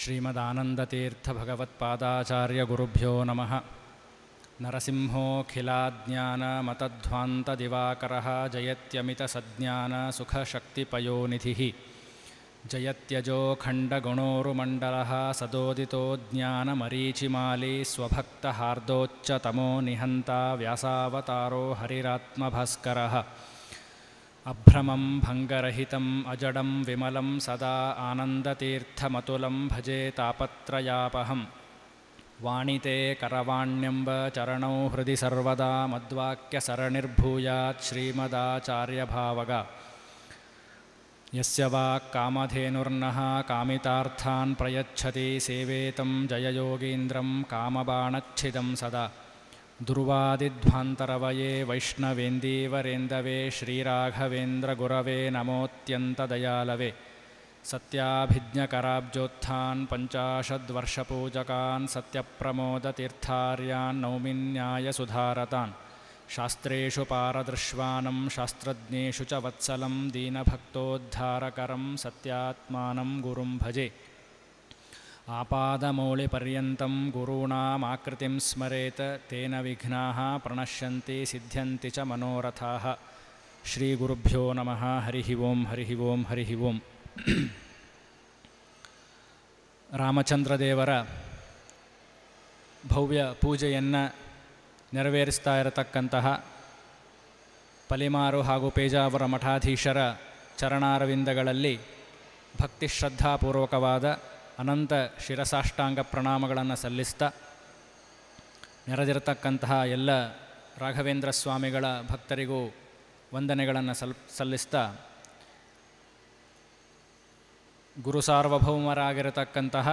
श्रीमदानन्दतीर्थभगवत्पादाचार्यगुरुभ्यो नमः नरसिंहोऽखिलाज्ञानमतध्वान्तदिवाकरः जयत्यमितसज्ञानसुखशक्तिपयोनिधिः जयत्यजो सदोदितो सदोदितोज्ञानमरीचिमाली स्वभक्तहार्दोच्चतमो निहन्ता व्यासावतारो हरिरात्मभस्करः अभ्रमं भङ्गरहितम् अजडं विमलं सदा आनन्दतीर्थमतुलं भजे तापत्रयापहं वाणिते करवाण्यम्ब चरणौ हृदि सर्वदा मद्वाक्यसरणिर्भूयात् श्रीमदाचार्यभावग यस्य वाक् कामधेनुर्नः कामितार्थान् प्रयच्छति सेवेतं जययोगीन्द्रं कामबाणच्छिदं सदा ध्रुवादिध्वान्तरवये वैष्णवेन्दीवरेन्दवे श्रीराघवेन्द्रगुरवे नमोऽत्यन्तदयालवे सत्याभिज्ञकराब्जोत्थान् पञ्चाशद्वर्षपूजकान् सत्यप्रमोदतीर्थार्यान्नौमिन्याय शास्त्रेषु पारदृश्वानं शास्त्रज्ञेषु च वत्सलं दीनभक्तोद्धारकरं सत्यात्मानं गुरुं भजे ಆಪಾದಮೌಳಿ ಪರ್ಯಂತ ಗುರುವೃತಿ ಸ್ಮರೆತ ತೇನ ವಿಘ್ನಾ ಪ್ರಣಶ್ಯಂತ ಚ ಚನೋರ ಶ್ರೀ ಗುರುಭ್ಯೋ ನಮಃ ಹರಿ ಓಂ ಹರಿ ಓಂ ಹರಿ ಓಂ ರಾಮಚಂದ್ರದೇವರ ಪೂಜೆಯನ್ನು ನೆರವೇರಿಸ್ತಾ ಇರತಕ್ಕಂತಹ ಪಲಿಮಾರು ಹಾಗೂ ಪೇಜಾವರ ಮಠಾಧೀಶರ ಚರಣಾರವಿಂದಗಳಲ್ಲಿ ಭಕ್ತಿಶ್ರದ್ಧಾಪೂರ್ವಕವಾದ ಅನಂತ ಶಿರಸಾಷ್ಟಾಂಗ ಪ್ರಣಾಮಗಳನ್ನು ಸಲ್ಲಿಸ್ತಾ ನೆರೆದಿರತಕ್ಕಂತಹ ಎಲ್ಲ ರಾಘವೇಂದ್ರ ಸ್ವಾಮಿಗಳ ಭಕ್ತರಿಗೂ ವಂದನೆಗಳನ್ನು ಸಲ್ ಸಲ್ಲಿಸ್ತಾ ಗುರು ಸಾರ್ವಭೌಮರಾಗಿರತಕ್ಕಂತಹ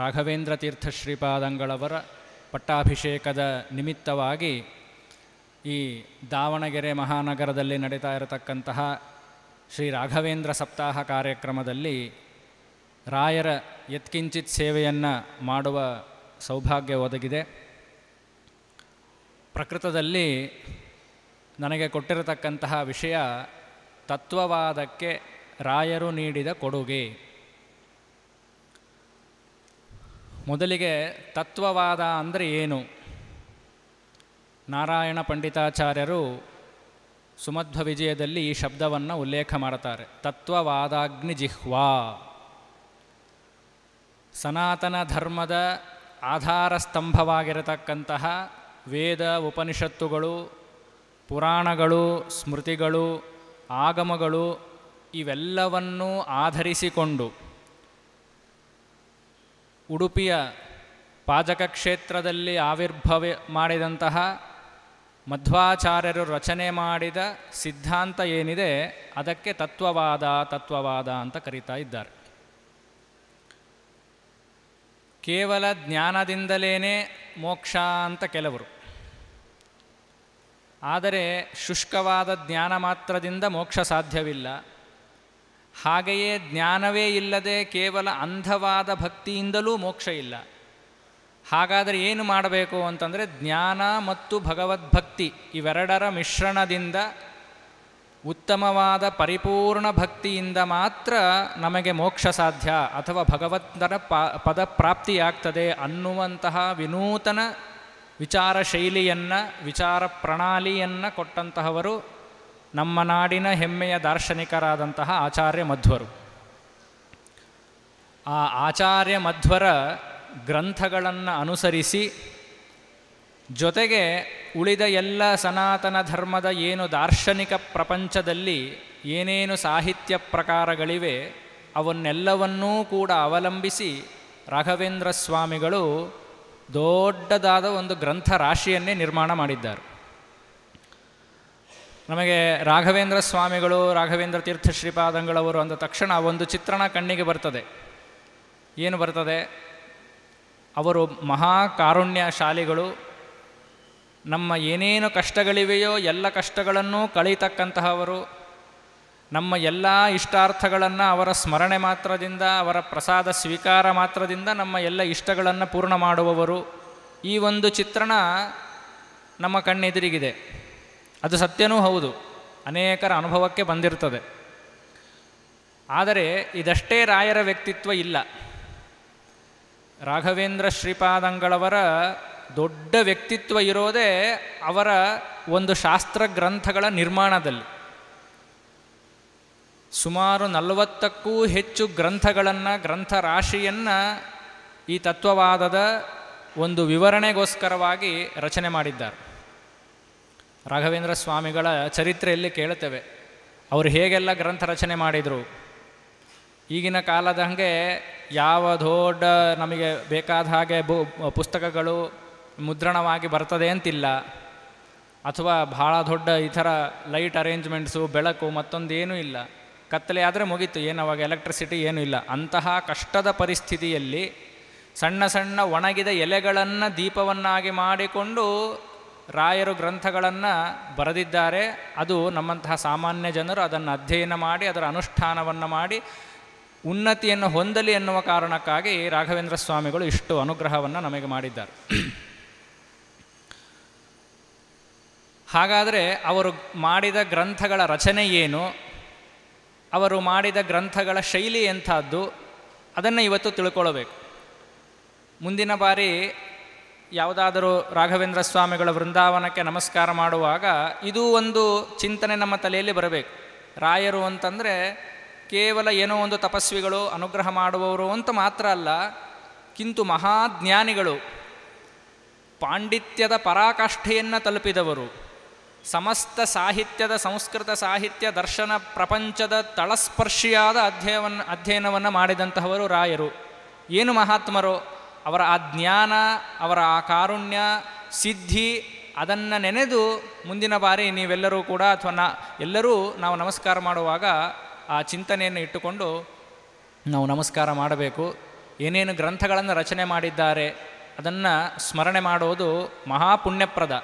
ರಾಘವೇಂದ್ರ ತೀರ್ಥ ಶ್ರೀಪಾದಂಗಳವರ ಪಟ್ಟಾಭಿಷೇಕದ ನಿಮಿತ್ತವಾಗಿ ಈ ದಾವಣಗೆರೆ ಮಹಾನಗರದಲ್ಲಿ ನಡೀತಾ ಇರತಕ್ಕಂತಹ ಶ್ರೀ ರಾಘವೇಂದ್ರ ಸಪ್ತಾಹ ಕಾರ್ಯಕ್ರಮದಲ್ಲಿ ರಾಯರ ಎತ್ಕಿಂಚಿತ್ ಸೇವೆಯನ್ನು ಮಾಡುವ ಸೌಭಾಗ್ಯ ಒದಗಿದೆ ಪ್ರಕೃತದಲ್ಲಿ ನನಗೆ ಕೊಟ್ಟಿರತಕ್ಕಂತಹ ವಿಷಯ ತತ್ವವಾದಕ್ಕೆ ರಾಯರು ನೀಡಿದ ಕೊಡುಗೆ ಮೊದಲಿಗೆ ತತ್ವವಾದ ಅಂದರೆ ಏನು ನಾರಾಯಣ ಪಂಡಿತಾಚಾರ್ಯರು ಸುಮಧ್ವ ವಿಜಯದಲ್ಲಿ ಈ ಶಬ್ದವನ್ನು ಉಲ್ಲೇಖ ಮಾಡುತ್ತಾರೆ ತತ್ವವಾದಾಗ್ನಿಜಿಹ್ವಾ ಸನಾತನ ಧರ್ಮದ ಆಧಾರ ಸ್ತಂಭವಾಗಿರತಕ್ಕಂತಹ ವೇದ ಉಪನಿಷತ್ತುಗಳು ಪುರಾಣಗಳು ಸ್ಮೃತಿಗಳು ಆಗಮಗಳು ಇವೆಲ್ಲವನ್ನೂ ಆಧರಿಸಿಕೊಂಡು ಉಡುಪಿಯ ಪಾಜಕ ಕ್ಷೇತ್ರದಲ್ಲಿ ಆವಿರ್ಭವ ಮಾಡಿದಂತಹ ಮಧ್ವಾಚಾರ್ಯರು ರಚನೆ ಮಾಡಿದ ಸಿದ್ಧಾಂತ ಏನಿದೆ ಅದಕ್ಕೆ ತತ್ವವಾದ ತತ್ವವಾದ ಅಂತ ಕರೀತಾ ಇದ್ದಾರೆ ಕೇವಲ ಜ್ಞಾನದಿಂದಲೇ ಮೋಕ್ಷ ಅಂತ ಕೆಲವರು ಆದರೆ ಶುಷ್ಕವಾದ ಜ್ಞಾನ ಮಾತ್ರದಿಂದ ಮೋಕ್ಷ ಸಾಧ್ಯವಿಲ್ಲ ಹಾಗೆಯೇ ಜ್ಞಾನವೇ ಇಲ್ಲದೆ ಕೇವಲ ಅಂಧವಾದ ಭಕ್ತಿಯಿಂದಲೂ ಮೋಕ್ಷ ಇಲ್ಲ ಹಾಗಾದರೆ ಏನು ಮಾಡಬೇಕು ಅಂತಂದರೆ ಜ್ಞಾನ ಮತ್ತು ಭಗವದ್ಭಕ್ತಿ ಇವೆರಡರ ಮಿಶ್ರಣದಿಂದ ಉತ್ತಮವಾದ ಪರಿಪೂರ್ಣ ಭಕ್ತಿಯಿಂದ ಮಾತ್ರ ನಮಗೆ ಮೋಕ್ಷ ಸಾಧ್ಯ ಅಥವಾ ಭಗವಂತನ ಪ ಪದ ಪ್ರಾಪ್ತಿಯಾಗ್ತದೆ ಅನ್ನುವಂತಹ ವಿನೂತನ ವಿಚಾರ ಶೈಲಿಯನ್ನು ವಿಚಾರ ಪ್ರಣಾಳಿಯನ್ನು ಕೊಟ್ಟಂತಹವರು ನಮ್ಮ ನಾಡಿನ ಹೆಮ್ಮೆಯ ದಾರ್ಶನಿಕರಾದಂತಹ ಆಚಾರ್ಯ ಮಧ್ವರು ಆ ಆಚಾರ್ಯ ಮಧ್ವರ ಗ್ರಂಥಗಳನ್ನು ಅನುಸರಿಸಿ ಜೊತೆಗೆ ಉಳಿದ ಎಲ್ಲ ಸನಾತನ ಧರ್ಮದ ಏನು ದಾರ್ಶನಿಕ ಪ್ರಪಂಚದಲ್ಲಿ ಏನೇನು ಸಾಹಿತ್ಯ ಪ್ರಕಾರಗಳಿವೆ ಅವನ್ನೆಲ್ಲವನ್ನೂ ಕೂಡ ಅವಲಂಬಿಸಿ ರಾಘವೇಂದ್ರ ಸ್ವಾಮಿಗಳು ದೊಡ್ಡದಾದ ಒಂದು ಗ್ರಂಥ ರಾಶಿಯನ್ನೇ ನಿರ್ಮಾಣ ಮಾಡಿದ್ದಾರೆ ನಮಗೆ ರಾಘವೇಂದ್ರ ಸ್ವಾಮಿಗಳು ರಾಘವೇಂದ್ರ ತೀರ್ಥ ಶ್ರೀಪಾದಂಗಳವರು ಅಂದ ತಕ್ಷಣ ಒಂದು ಚಿತ್ರಣ ಕಣ್ಣಿಗೆ ಬರ್ತದೆ ಏನು ಬರ್ತದೆ ಅವರು ಮಹಾಕಾರುಣ್ಯ ಶಾಲಿಗಳು ನಮ್ಮ ಏನೇನು ಕಷ್ಟಗಳಿವೆಯೋ ಎಲ್ಲ ಕಷ್ಟಗಳನ್ನೂ ಕಳೀತಕ್ಕಂತಹವರು ನಮ್ಮ ಎಲ್ಲ ಇಷ್ಟಾರ್ಥಗಳನ್ನು ಅವರ ಸ್ಮರಣೆ ಮಾತ್ರದಿಂದ ಅವರ ಪ್ರಸಾದ ಸ್ವೀಕಾರ ಮಾತ್ರದಿಂದ ನಮ್ಮ ಎಲ್ಲ ಇಷ್ಟಗಳನ್ನು ಪೂರ್ಣ ಮಾಡುವವರು ಈ ಒಂದು ಚಿತ್ರಣ ನಮ್ಮ ಕಣ್ಣೆದುರಿಗಿದೆ ಅದು ಸತ್ಯನೂ ಹೌದು ಅನೇಕರ ಅನುಭವಕ್ಕೆ ಬಂದಿರ್ತದೆ ಆದರೆ ಇದಷ್ಟೇ ರಾಯರ ವ್ಯಕ್ತಿತ್ವ ಇಲ್ಲ ರಾಘವೇಂದ್ರ ಶ್ರೀಪಾದಂಗಳವರ ದೊಡ್ಡ ವ್ಯಕ್ತಿತ್ವ ಇರೋದೇ ಅವರ ಒಂದು ಶಾಸ್ತ್ರ ಗ್ರಂಥಗಳ ನಿರ್ಮಾಣದಲ್ಲಿ ಸುಮಾರು ನಲವತ್ತಕ್ಕೂ ಹೆಚ್ಚು ಗ್ರಂಥಗಳನ್ನು ಗ್ರಂಥ ರಾಶಿಯನ್ನು ಈ ತತ್ವವಾದದ ಒಂದು ವಿವರಣೆಗೋಸ್ಕರವಾಗಿ ರಚನೆ ಮಾಡಿದ್ದಾರೆ ರಾಘವೇಂದ್ರ ಸ್ವಾಮಿಗಳ ಚರಿತ್ರೆಯಲ್ಲಿ ಕೇಳುತ್ತೇವೆ ಅವರು ಹೇಗೆಲ್ಲ ಗ್ರಂಥ ರಚನೆ ಮಾಡಿದರು ಈಗಿನ ಕಾಲದ ಹಾಗೆ ಯಾವ ದೊಡ್ಡ ನಮಗೆ ಬೇಕಾದ ಹಾಗೆ ಬು ಪುಸ್ತಕಗಳು ಮುದ್ರಣವಾಗಿ ಬರ್ತದೆ ಅಂತಿಲ್ಲ ಅಥವಾ ಭಾಳ ದೊಡ್ಡ ಈ ಥರ ಲೈಟ್ ಅರೇಂಜ್ಮೆಂಟ್ಸು ಬೆಳಕು ಮತ್ತೊಂದು ಏನೂ ಇಲ್ಲ ಕತ್ತಲೆ ಆದರೆ ಮುಗೀತು ಏನು ಅವಾಗ ಎಲೆಕ್ಟ್ರಿಸಿಟಿ ಏನೂ ಇಲ್ಲ ಅಂತಹ ಕಷ್ಟದ ಪರಿಸ್ಥಿತಿಯಲ್ಲಿ ಸಣ್ಣ ಸಣ್ಣ ಒಣಗಿದ ಎಲೆಗಳನ್ನು ದೀಪವನ್ನಾಗಿ ಮಾಡಿಕೊಂಡು ರಾಯರು ಗ್ರಂಥಗಳನ್ನು ಬರೆದಿದ್ದಾರೆ ಅದು ನಮ್ಮಂತಹ ಸಾಮಾನ್ಯ ಜನರು ಅದನ್ನು ಅಧ್ಯಯನ ಮಾಡಿ ಅದರ ಅನುಷ್ಠಾನವನ್ನು ಮಾಡಿ ಉನ್ನತಿಯನ್ನು ಹೊಂದಲಿ ಎನ್ನುವ ಕಾರಣಕ್ಕಾಗಿ ರಾಘವೇಂದ್ರ ಸ್ವಾಮಿಗಳು ಇಷ್ಟು ಅನುಗ್ರಹವನ್ನು ನಮಗೆ ಮಾಡಿದ್ದಾರೆ ಹಾಗಾದರೆ ಅವರು ಮಾಡಿದ ಗ್ರಂಥಗಳ ರಚನೆ ಏನು ಅವರು ಮಾಡಿದ ಗ್ರಂಥಗಳ ಶೈಲಿ ಎಂಥದ್ದು ಅದನ್ನು ಇವತ್ತು ತಿಳ್ಕೊಳ್ಬೇಕು ಮುಂದಿನ ಬಾರಿ ಯಾವುದಾದರೂ ರಾಘವೇಂದ್ರ ಸ್ವಾಮಿಗಳ ವೃಂದಾವನಕ್ಕೆ ನಮಸ್ಕಾರ ಮಾಡುವಾಗ ಇದು ಒಂದು ಚಿಂತನೆ ನಮ್ಮ ತಲೆಯಲ್ಲಿ ಬರಬೇಕು ರಾಯರು ಅಂತಂದರೆ ಕೇವಲ ಏನೋ ಒಂದು ತಪಸ್ವಿಗಳು ಅನುಗ್ರಹ ಮಾಡುವವರು ಅಂತ ಮಾತ್ರ ಅಲ್ಲ ಕಿಂತು ಮಹಾಜ್ಞಾನಿಗಳು ಪಾಂಡಿತ್ಯದ ಪರಾಕಾಷ್ಠೆಯನ್ನು ತಲುಪಿದವರು ಸಮಸ್ತ ಸಾಹಿತ್ಯದ ಸಂಸ್ಕೃತ ಸಾಹಿತ್ಯ ದರ್ಶನ ಪ್ರಪಂಚದ ತಳಸ್ಪರ್ಶಿಯಾದ ಅಧ್ಯಯವನ್ನು ಅಧ್ಯಯನವನ್ನು ಮಾಡಿದಂತಹವರು ರಾಯರು ಏನು ಮಹಾತ್ಮರು ಅವರ ಆ ಜ್ಞಾನ ಅವರ ಆ ಕಾರುಣ್ಯ ಸಿದ್ಧಿ ಅದನ್ನು ನೆನೆದು ಮುಂದಿನ ಬಾರಿ ನೀವೆಲ್ಲರೂ ಕೂಡ ಅಥವಾ ನಾ ಎಲ್ಲರೂ ನಾವು ನಮಸ್ಕಾರ ಮಾಡುವಾಗ ಆ ಚಿಂತನೆಯನ್ನು ಇಟ್ಟುಕೊಂಡು ನಾವು ನಮಸ್ಕಾರ ಮಾಡಬೇಕು ಏನೇನು ಗ್ರಂಥಗಳನ್ನು ರಚನೆ ಮಾಡಿದ್ದಾರೆ ಅದನ್ನು ಸ್ಮರಣೆ ಮಾಡೋದು ಮಹಾಪುಣ್ಯಪ್ರದ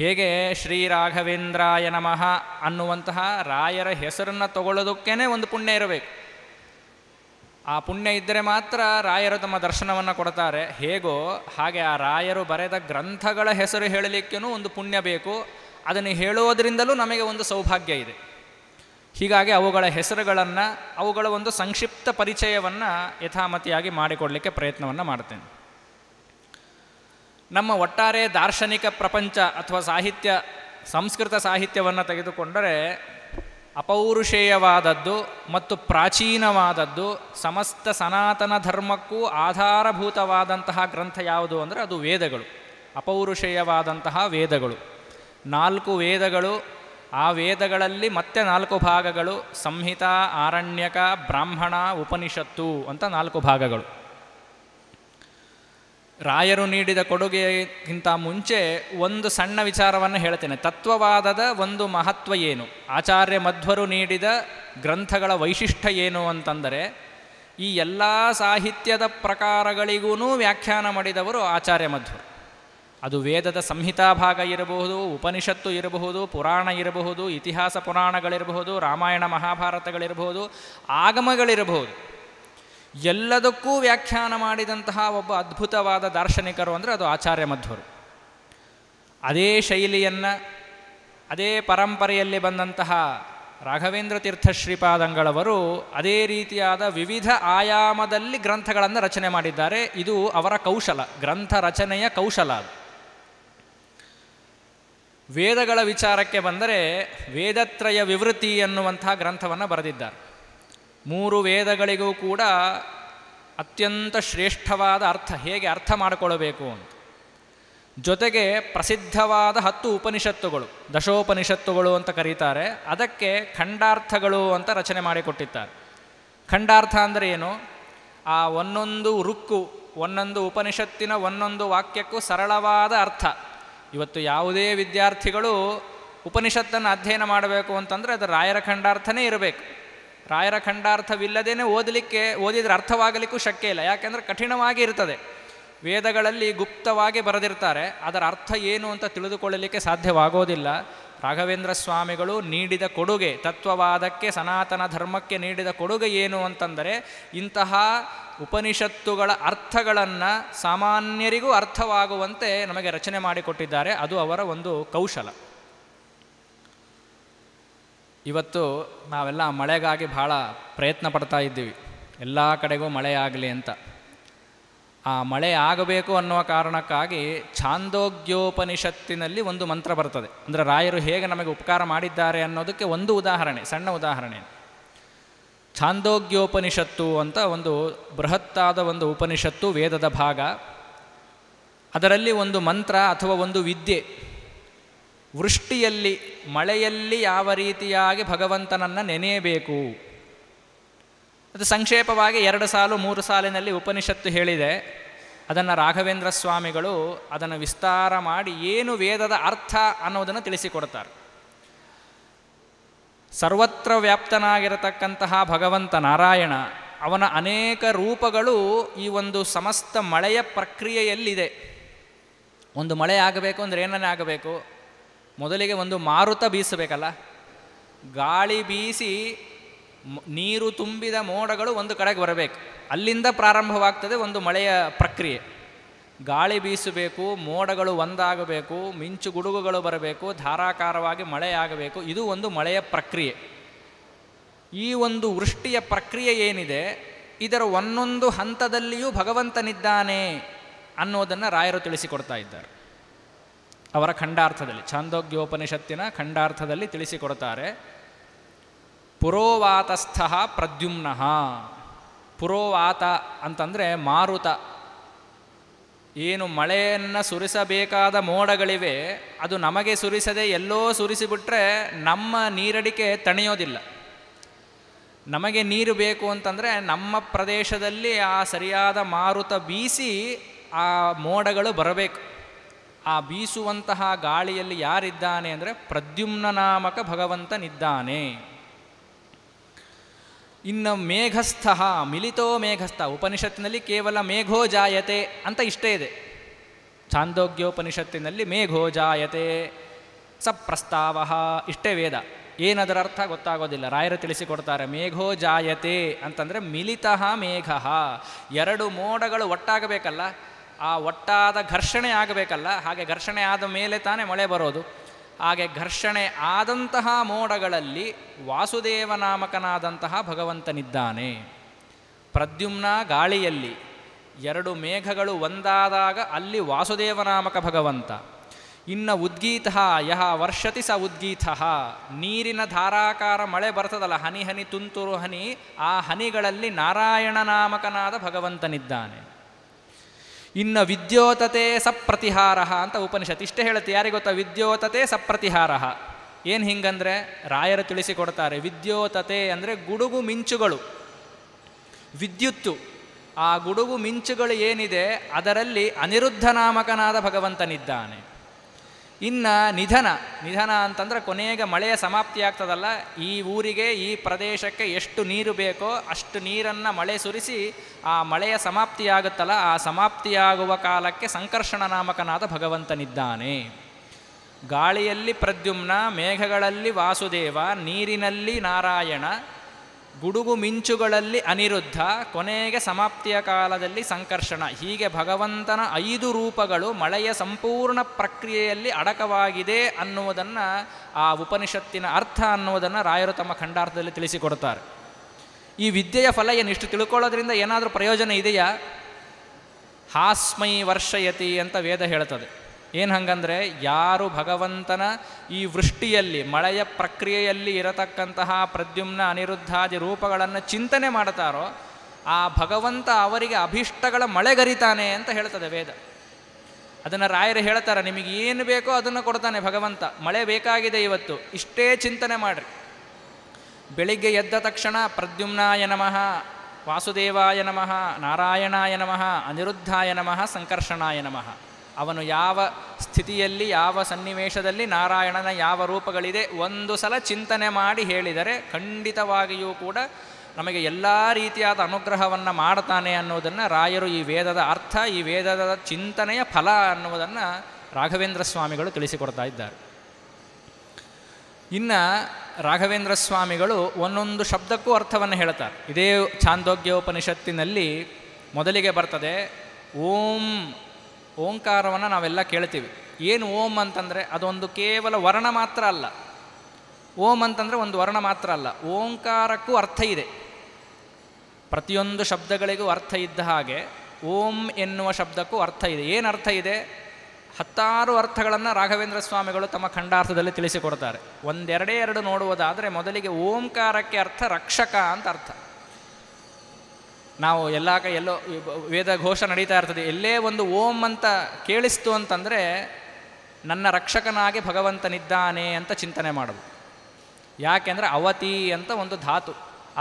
ಹೇಗೆ ಶ್ರೀರಾಘವೇಂದ್ರಾಯ ನಮಃ ಅನ್ನುವಂತಹ ರಾಯರ ಹೆಸರನ್ನು ತಗೊಳ್ಳೋದಕ್ಕೇ ಒಂದು ಪುಣ್ಯ ಇರಬೇಕು ಆ ಪುಣ್ಯ ಇದ್ದರೆ ಮಾತ್ರ ರಾಯರು ತಮ್ಮ ದರ್ಶನವನ್ನು ಕೊಡ್ತಾರೆ ಹೇಗೋ ಹಾಗೆ ಆ ರಾಯರು ಬರೆದ ಗ್ರಂಥಗಳ ಹೆಸರು ಹೇಳಲಿಕ್ಕೂ ಒಂದು ಪುಣ್ಯ ಬೇಕು ಅದನ್ನು ಹೇಳೋದರಿಂದಲೂ ನಮಗೆ ಒಂದು ಸೌಭಾಗ್ಯ ಇದೆ ಹೀಗಾಗಿ ಅವುಗಳ ಹೆಸರುಗಳನ್ನು ಅವುಗಳ ಒಂದು ಸಂಕ್ಷಿಪ್ತ ಪರಿಚಯವನ್ನು ಯಥಾಮತಿಯಾಗಿ ಮಾಡಿಕೊಡಲಿಕ್ಕೆ ಪ್ರಯತ್ನವನ್ನು ಮಾಡ್ತೇನೆ ನಮ್ಮ ಒಟ್ಟಾರೆ ದಾರ್ಶನಿಕ ಪ್ರಪಂಚ ಅಥವಾ ಸಾಹಿತ್ಯ ಸಂಸ್ಕೃತ ಸಾಹಿತ್ಯವನ್ನು ತೆಗೆದುಕೊಂಡರೆ ಅಪೌರುಷೇಯವಾದದ್ದು ಮತ್ತು ಪ್ರಾಚೀನವಾದದ್ದು ಸಮಸ್ತ ಸನಾತನ ಧರ್ಮಕ್ಕೂ ಆಧಾರಭೂತವಾದಂತಹ ಗ್ರಂಥ ಯಾವುದು ಅಂದರೆ ಅದು ವೇದಗಳು ಅಪೌರುಷೇಯವಾದಂತಹ ವೇದಗಳು ನಾಲ್ಕು ವೇದಗಳು ಆ ವೇದಗಳಲ್ಲಿ ಮತ್ತೆ ನಾಲ್ಕು ಭಾಗಗಳು ಸಂಹಿತ ಆರಣ್ಯಕ ಬ್ರಾಹ್ಮಣ ಉಪನಿಷತ್ತು ಅಂತ ನಾಲ್ಕು ಭಾಗಗಳು ರಾಯರು ನೀಡಿದ ಕೊಡುಗೆಗಿಂತ ಮುಂಚೆ ಒಂದು ಸಣ್ಣ ವಿಚಾರವನ್ನು ಹೇಳ್ತೇನೆ ತತ್ವವಾದದ ಒಂದು ಮಹತ್ವ ಏನು ಆಚಾರ್ಯ ಮಧ್ವರು ನೀಡಿದ ಗ್ರಂಥಗಳ ವೈಶಿಷ್ಟ್ಯ ಏನು ಅಂತಂದರೆ ಈ ಎಲ್ಲ ಸಾಹಿತ್ಯದ ಪ್ರಕಾರಗಳಿಗೂ ವ್ಯಾಖ್ಯಾನ ಮಾಡಿದವರು ಆಚಾರ್ಯ ಮಧ್ವರು ಅದು ವೇದದ ಸಂಹಿತಾ ಭಾಗ ಇರಬಹುದು ಉಪನಿಷತ್ತು ಇರಬಹುದು ಪುರಾಣ ಇರಬಹುದು ಇತಿಹಾಸ ಪುರಾಣಗಳಿರಬಹುದು ರಾಮಾಯಣ ಮಹಾಭಾರತಗಳಿರಬಹುದು ಆಗಮಗಳಿರಬಹುದು ಎಲ್ಲದಕ್ಕೂ ವ್ಯಾಖ್ಯಾನ ಮಾಡಿದಂತಹ ಒಬ್ಬ ಅದ್ಭುತವಾದ ದಾರ್ಶನಿಕರು ಅಂದರೆ ಅದು ಆಚಾರ್ಯ ಮಧ್ವರು ಅದೇ ಶೈಲಿಯನ್ನು ಅದೇ ಪರಂಪರೆಯಲ್ಲಿ ಬಂದಂತಹ ರಾಘವೇಂದ್ರ ತೀರ್ಥ ಶ್ರೀಪಾದಂಗಳವರು ಅದೇ ರೀತಿಯಾದ ವಿವಿಧ ಆಯಾಮದಲ್ಲಿ ಗ್ರಂಥಗಳನ್ನು ರಚನೆ ಮಾಡಿದ್ದಾರೆ ಇದು ಅವರ ಕೌಶಲ ಗ್ರಂಥ ರಚನೆಯ ಕೌಶಲ ಅದು ವೇದಗಳ ವಿಚಾರಕ್ಕೆ ಬಂದರೆ ವೇದತ್ರಯ ವಿವೃತಿ ಎನ್ನುವಂತಹ ಗ್ರಂಥವನ್ನು ಬರೆದಿದ್ದಾರೆ ಮೂರು ವೇದಗಳಿಗೂ ಕೂಡ ಅತ್ಯಂತ ಶ್ರೇಷ್ಠವಾದ ಅರ್ಥ ಹೇಗೆ ಅರ್ಥ ಮಾಡಿಕೊಳ್ಳಬೇಕು ಅಂತ ಜೊತೆಗೆ ಪ್ರಸಿದ್ಧವಾದ ಹತ್ತು ಉಪನಿಷತ್ತುಗಳು ದಶೋಪನಿಷತ್ತುಗಳು ಅಂತ ಕರೀತಾರೆ ಅದಕ್ಕೆ ಖಂಡಾರ್ಥಗಳು ಅಂತ ರಚನೆ ಮಾಡಿಕೊಟ್ಟಿದ್ದಾರೆ ಖಂಡಾರ್ಥ ಅಂದರೆ ಏನು ಆ ಒಂದೊಂದು ರುಕ್ಕು ಒಂದೊಂದು ಉಪನಿಷತ್ತಿನ ಒಂದೊಂದು ವಾಕ್ಯಕ್ಕೂ ಸರಳವಾದ ಅರ್ಥ ಇವತ್ತು ಯಾವುದೇ ವಿದ್ಯಾರ್ಥಿಗಳು ಉಪನಿಷತ್ತನ್ನು ಅಧ್ಯಯನ ಮಾಡಬೇಕು ಅಂತಂದರೆ ಅದು ರಾಯರ ಖಂಡಾರ್ಥನೇ ಇರಬೇಕು ರಾಯರ ಖಂಡಾರ್ಥವಿಲ್ಲದೇ ಓದಲಿಕ್ಕೆ ಓದಿದರೆ ಅರ್ಥವಾಗಲಿಕ್ಕೂ ಶಕ್ಯ ಇಲ್ಲ ಯಾಕೆಂದರೆ ಕಠಿಣವಾಗಿ ಇರ್ತದೆ ವೇದಗಳಲ್ಲಿ ಗುಪ್ತವಾಗಿ ಬರೆದಿರ್ತಾರೆ ಅದರ ಅರ್ಥ ಏನು ಅಂತ ತಿಳಿದುಕೊಳ್ಳಲಿಕ್ಕೆ ಸಾಧ್ಯವಾಗೋದಿಲ್ಲ ರಾಘವೇಂದ್ರ ಸ್ವಾಮಿಗಳು ನೀಡಿದ ಕೊಡುಗೆ ತತ್ವವಾದಕ್ಕೆ ಸನಾತನ ಧರ್ಮಕ್ಕೆ ನೀಡಿದ ಕೊಡುಗೆ ಏನು ಅಂತಂದರೆ ಇಂತಹ ಉಪನಿಷತ್ತುಗಳ ಅರ್ಥಗಳನ್ನು ಸಾಮಾನ್ಯರಿಗೂ ಅರ್ಥವಾಗುವಂತೆ ನಮಗೆ ರಚನೆ ಮಾಡಿಕೊಟ್ಟಿದ್ದಾರೆ ಅದು ಅವರ ಒಂದು ಕೌಶಲ ಇವತ್ತು ನಾವೆಲ್ಲ ಮಳೆಗಾಗಿ ಭಾಳ ಪ್ರಯತ್ನ ಪಡ್ತಾ ಇದ್ದೀವಿ ಎಲ್ಲ ಕಡೆಗೂ ಮಳೆ ಆಗಲಿ ಅಂತ ಆ ಮಳೆ ಆಗಬೇಕು ಅನ್ನುವ ಕಾರಣಕ್ಕಾಗಿ ಛಾಂದೋಗ್ಯೋಪನಿಷತ್ತಿನಲ್ಲಿ ಒಂದು ಮಂತ್ರ ಬರ್ತದೆ ಅಂದರೆ ರಾಯರು ಹೇಗೆ ನಮಗೆ ಉಪಕಾರ ಮಾಡಿದ್ದಾರೆ ಅನ್ನೋದಕ್ಕೆ ಒಂದು ಉದಾಹರಣೆ ಸಣ್ಣ ಉದಾಹರಣೆ ಛಾಂದೋಗ್ಯೋಪನಿಷತ್ತು ಅಂತ ಒಂದು ಬೃಹತ್ತಾದ ಒಂದು ಉಪನಿಷತ್ತು ವೇದದ ಭಾಗ ಅದರಲ್ಲಿ ಒಂದು ಮಂತ್ರ ಅಥವಾ ಒಂದು ವಿದ್ಯೆ ವೃಷ್ಟಿಯಲ್ಲಿ ಮಳೆಯಲ್ಲಿ ಯಾವ ರೀತಿಯಾಗಿ ಭಗವಂತನನ್ನು ನೆನೆಯಬೇಕು ಅದು ಸಂಕ್ಷೇಪವಾಗಿ ಎರಡು ಸಾಲು ಮೂರು ಸಾಲಿನಲ್ಲಿ ಉಪನಿಷತ್ತು ಹೇಳಿದೆ ಅದನ್ನು ರಾಘವೇಂದ್ರ ಸ್ವಾಮಿಗಳು ಅದನ್ನು ವಿಸ್ತಾರ ಮಾಡಿ ಏನು ವೇದದ ಅರ್ಥ ಅನ್ನೋದನ್ನು ತಿಳಿಸಿಕೊಡ್ತಾರೆ ಸರ್ವತ್ರ ವ್ಯಾಪ್ತನಾಗಿರತಕ್ಕಂತಹ ಭಗವಂತ ನಾರಾಯಣ ಅವನ ಅನೇಕ ರೂಪಗಳು ಈ ಒಂದು ಸಮಸ್ತ ಮಳೆಯ ಪ್ರಕ್ರಿಯೆಯಲ್ಲಿದೆ ಒಂದು ಮಳೆ ಆಗಬೇಕು ಅಂದರೆ ಏನನ್ನೇ ಆಗಬೇಕು ಮೊದಲಿಗೆ ಒಂದು ಮಾರುತ ಬೀಸಬೇಕಲ್ಲ ಗಾಳಿ ಬೀಸಿ ನೀರು ತುಂಬಿದ ಮೋಡಗಳು ಒಂದು ಕಡೆಗೆ ಬರಬೇಕು ಅಲ್ಲಿಂದ ಪ್ರಾರಂಭವಾಗ್ತದೆ ಒಂದು ಮಳೆಯ ಪ್ರಕ್ರಿಯೆ ಗಾಳಿ ಬೀಸಬೇಕು ಮೋಡಗಳು ಒಂದಾಗಬೇಕು ಮಿಂಚು ಗುಡುಗುಗಳು ಬರಬೇಕು ಧಾರಾಕಾರವಾಗಿ ಮಳೆಯಾಗಬೇಕು ಇದು ಒಂದು ಮಳೆಯ ಪ್ರಕ್ರಿಯೆ ಈ ಒಂದು ವೃಷ್ಟಿಯ ಪ್ರಕ್ರಿಯೆ ಏನಿದೆ ಇದರ ಒಂದೊಂದು ಹಂತದಲ್ಲಿಯೂ ಭಗವಂತನಿದ್ದಾನೆ ಅನ್ನೋದನ್ನು ರಾಯರು ತಿಳಿಸಿಕೊಡ್ತಾ ಇದ್ದಾರೆ ಅವರ ಖಂಡಾರ್ಥದಲ್ಲಿ ಛಾಂದೋಗ್ಯೋಪನಿಷತ್ತಿನ ಖಂಡಾರ್ಥದಲ್ಲಿ ತಿಳಿಸಿಕೊಡ್ತಾರೆ ಪುರೋವಾತಸ್ಥಃ ಪ್ರದ್ಯುಮ್ನಃ ಪುರೋವಾತ ಅಂತಂದರೆ ಮಾರುತ ಏನು ಮಳೆಯನ್ನು ಸುರಿಸಬೇಕಾದ ಮೋಡಗಳಿವೆ ಅದು ನಮಗೆ ಸುರಿಸದೆ ಎಲ್ಲೋ ಸುರಿಸಿಬಿಟ್ರೆ ನಮ್ಮ ನೀರಡಿಕೆ ತಣಿಯೋದಿಲ್ಲ ನಮಗೆ ನೀರು ಬೇಕು ಅಂತಂದರೆ ನಮ್ಮ ಪ್ರದೇಶದಲ್ಲಿ ಆ ಸರಿಯಾದ ಮಾರುತ ಬೀಸಿ ಆ ಮೋಡಗಳು ಬರಬೇಕು ಆ ಬೀಸುವಂತಹ ಗಾಳಿಯಲ್ಲಿ ಯಾರಿದ್ದಾನೆ ಅಂದರೆ ಪ್ರದ್ಯುಮ್ನಾಮಕ ಭಗವಂತನಿದ್ದಾನೆ ಇನ್ನು ಮೇಘಸ್ಥಃ ಮಿಲಿತೋ ಮೇಘಸ್ಥ ಉಪನಿಷತ್ತಿನಲ್ಲಿ ಕೇವಲ ಮೇಘೋ ಜಾಯತೆ ಅಂತ ಇಷ್ಟೇ ಇದೆ ಛಾಂದೋಗ್ಯೋಪನಿಷತ್ತಿನಲ್ಲಿ ಮೇಘೋ ಜಾಯತೆ ಸಪ್ರಸ್ತಾವ ಇಷ್ಟೇ ವೇದ ಏನದರ ಅರ್ಥ ಗೊತ್ತಾಗೋದಿಲ್ಲ ರಾಯರು ತಿಳಿಸಿಕೊಡ್ತಾರೆ ಮೇಘೋ ಜಾಯತೆ ಅಂತಂದರೆ ಮಿಲಿತಃ ಮೇಘ ಎರಡು ಮೋಡಗಳು ಒಟ್ಟಾಗಬೇಕಲ್ಲ ಆ ಒಟ್ಟಾದ ಘರ್ಷಣೆ ಆಗಬೇಕಲ್ಲ ಹಾಗೆ ಘರ್ಷಣೆ ಆದ ಮೇಲೆ ತಾನೇ ಮಳೆ ಬರೋದು ಹಾಗೆ ಘರ್ಷಣೆ ಆದಂತಹ ಮೋಡಗಳಲ್ಲಿ ವಾಸುದೇವನಾಮಕನಾದಂತಹ ಭಗವಂತನಿದ್ದಾನೆ ಪ್ರದ್ಯುಮ್ನ ಗಾಳಿಯಲ್ಲಿ ಎರಡು ಮೇಘಗಳು ಒಂದಾದಾಗ ಅಲ್ಲಿ ವಾಸುದೇವನಾಮಕ ಭಗವಂತ ಇನ್ನು ಉದ್ಗೀತ ಯಹ ವರ್ಷತಿ ಸ ಉದ್ಗೀತ ನೀರಿನ ಧಾರಾಕಾರ ಮಳೆ ಬರ್ತದಲ್ಲ ಹನಿ ಹನಿ ತುಂತುರು ಹನಿ ಆ ಹನಿಗಳಲ್ಲಿ ನಾರಾಯಣ ನಾಮಕನಾದ ಭಗವಂತನಿದ್ದಾನೆ ಇನ್ನು ವಿದ್ಯೋತತೆ ಸಪ್ರತಿಹಾರ ಅಂತ ಉಪನಿಷತ್ ಇಷ್ಟೇ ಹೇಳುತ್ತೆ ಯಾರಿಗೆ ಗೊತ್ತಾ ವಿದ್ಯೋತತೆ ಸಪ್ರತಿಹಾರ ಏನು ಹಿಂಗಂದರೆ ರಾಯರು ತಿಳಿಸಿಕೊಡ್ತಾರೆ ವಿದ್ಯೋತತೆ ಅಂದರೆ ಗುಡುಗು ಮಿಂಚುಗಳು ವಿದ್ಯುತ್ತು ಆ ಗುಡುಗು ಮಿಂಚುಗಳು ಏನಿದೆ ಅದರಲ್ಲಿ ಅನಿರುದ್ಧ ನಾಮಕನಾದ ಭಗವಂತನಿದ್ದಾನೆ ಇನ್ನು ನಿಧನ ನಿಧನ ಅಂತಂದರೆ ಕೊನೆಗೆ ಮಳೆಯ ಸಮಾಪ್ತಿ ಆಗ್ತದಲ್ಲ ಈ ಊರಿಗೆ ಈ ಪ್ರದೇಶಕ್ಕೆ ಎಷ್ಟು ನೀರು ಬೇಕೋ ಅಷ್ಟು ನೀರನ್ನು ಮಳೆ ಸುರಿಸಿ ಆ ಮಳೆಯ ಸಮಾಪ್ತಿಯಾಗುತ್ತಲ್ಲ ಆ ಸಮಾಪ್ತಿಯಾಗುವ ಕಾಲಕ್ಕೆ ಸಂಕರ್ಷಣ ನಾಮಕನಾದ ಭಗವಂತನಿದ್ದಾನೆ ಗಾಳಿಯಲ್ಲಿ ಪ್ರದ್ಯುಮ್ನ ಮೇಘಗಳಲ್ಲಿ ವಾಸುದೇವ ನೀರಿನಲ್ಲಿ ನಾರಾಯಣ ಗುಡುಗು ಮಿಂಚುಗಳಲ್ಲಿ ಅನಿರುದ್ಧ ಕೊನೆಗೆ ಸಮಾಪ್ತಿಯ ಕಾಲದಲ್ಲಿ ಸಂಕರ್ಷಣ ಹೀಗೆ ಭಗವಂತನ ಐದು ರೂಪಗಳು ಮಳೆಯ ಸಂಪೂರ್ಣ ಪ್ರಕ್ರಿಯೆಯಲ್ಲಿ ಅಡಕವಾಗಿದೆ ಅನ್ನುವುದನ್ನು ಆ ಉಪನಿಷತ್ತಿನ ಅರ್ಥ ಅನ್ನುವುದನ್ನು ರಾಯರು ತಮ್ಮ ಖಂಡಾರ್ಥದಲ್ಲಿ ತಿಳಿಸಿಕೊಡ್ತಾರೆ ಈ ವಿದ್ಯೆಯ ಫಲ ಏನಿಷ್ಟು ತಿಳ್ಕೊಳ್ಳೋದ್ರಿಂದ ಏನಾದರೂ ಪ್ರಯೋಜನ ಇದೆಯಾ ಹಾಸ್ಮೈ ವರ್ಷಯತಿ ಅಂತ ವೇದ ಹೇಳ್ತದೆ ಏನು ಹಂಗಂದರೆ ಯಾರು ಭಗವಂತನ ಈ ವೃಷ್ಟಿಯಲ್ಲಿ ಮಳೆಯ ಪ್ರಕ್ರಿಯೆಯಲ್ಲಿ ಇರತಕ್ಕಂತಹ ಪ್ರದ್ಯುಮ್ನ ಅನಿರುದ್ಧಾದಿ ರೂಪಗಳನ್ನು ಚಿಂತನೆ ಮಾಡ್ತಾರೋ ಆ ಭಗವಂತ ಅವರಿಗೆ ಅಭೀಷ್ಟಗಳ ಮಳೆಗರಿತಾನೆ ಅಂತ ಹೇಳ್ತದೆ ವೇದ ಅದನ್ನು ರಾಯರು ಹೇಳ್ತಾರೆ ನಿಮಗೆ ಏನು ಬೇಕೋ ಅದನ್ನು ಕೊಡ್ತಾನೆ ಭಗವಂತ ಮಳೆ ಬೇಕಾಗಿದೆ ಇವತ್ತು ಇಷ್ಟೇ ಚಿಂತನೆ ಮಾಡಿರಿ ಬೆಳಿಗ್ಗೆ ಎದ್ದ ತಕ್ಷಣ ಪ್ರದ್ಯುಮ್ನಾಯ ನಮಃ ವಾಸುದೇವಾಯ ನಮಃ ನಾರಾಯಣಾಯ ನಮಃ ಅನಿರುದ್ಧಾಯ ನಮಃ ಸಂಕರ್ಷಣಾಯ ನಮಃ ಅವನು ಯಾವ ಸ್ಥಿತಿಯಲ್ಲಿ ಯಾವ ಸನ್ನಿವೇಶದಲ್ಲಿ ನಾರಾಯಣನ ಯಾವ ರೂಪಗಳಿದೆ ಒಂದು ಸಲ ಚಿಂತನೆ ಮಾಡಿ ಹೇಳಿದರೆ ಖಂಡಿತವಾಗಿಯೂ ಕೂಡ ನಮಗೆ ಎಲ್ಲ ರೀತಿಯಾದ ಅನುಗ್ರಹವನ್ನು ಮಾಡ್ತಾನೆ ಅನ್ನೋದನ್ನು ರಾಯರು ಈ ವೇದದ ಅರ್ಥ ಈ ವೇದದ ಚಿಂತನೆಯ ಫಲ ಅನ್ನುವುದನ್ನು ರಾಘವೇಂದ್ರ ಸ್ವಾಮಿಗಳು ತಿಳಿಸಿಕೊಡ್ತಾ ಇದ್ದಾರೆ ಇನ್ನು ರಾಘವೇಂದ್ರ ಸ್ವಾಮಿಗಳು ಒಂದೊಂದು ಶಬ್ದಕ್ಕೂ ಅರ್ಥವನ್ನು ಹೇಳ್ತಾರೆ ಇದೇ ಛಾಂದೋಗ್ಯೋಪನಿಷತ್ತಿನಲ್ಲಿ ಮೊದಲಿಗೆ ಬರ್ತದೆ ಓಂ ಓಂಕಾರವನ್ನು ನಾವೆಲ್ಲ ಕೇಳ್ತೀವಿ ಏನು ಓಂ ಅಂತಂದರೆ ಅದೊಂದು ಕೇವಲ ವರ್ಣ ಮಾತ್ರ ಅಲ್ಲ ಓಂ ಅಂತಂದರೆ ಒಂದು ವರ್ಣ ಮಾತ್ರ ಅಲ್ಲ ಓಂಕಾರಕ್ಕೂ ಅರ್ಥ ಇದೆ ಪ್ರತಿಯೊಂದು ಶಬ್ದಗಳಿಗೂ ಅರ್ಥ ಇದ್ದ ಹಾಗೆ ಓಂ ಎನ್ನುವ ಶಬ್ದಕ್ಕೂ ಅರ್ಥ ಇದೆ ಏನು ಅರ್ಥ ಇದೆ ಹತ್ತಾರು ಅರ್ಥಗಳನ್ನು ರಾಘವೇಂದ್ರ ಸ್ವಾಮಿಗಳು ತಮ್ಮ ಖಂಡಾರ್ಥದಲ್ಲಿ ತಿಳಿಸಿಕೊಡ್ತಾರೆ ಒಂದೆರಡೇ ಎರಡು ನೋಡುವುದಾದರೆ ಮೊದಲಿಗೆ ಓಂಕಾರಕ್ಕೆ ಅರ್ಥ ರಕ್ಷಕ ಅಂತ ಅರ್ಥ ನಾವು ಎಲ್ಲ ಎಲ್ಲೋ ವೇದ ಘೋಷ ನಡೀತಾ ಇರ್ತದೆ ಎಲ್ಲೇ ಒಂದು ಓಂ ಅಂತ ಕೇಳಿಸ್ತು ಅಂತಂದರೆ ನನ್ನ ರಕ್ಷಕನಾಗಿ ಭಗವಂತನಿದ್ದಾನೆ ಅಂತ ಚಿಂತನೆ ಮಾಡೋದು ಯಾಕೆಂದರೆ ಅವತಿ ಅಂತ ಒಂದು ಧಾತು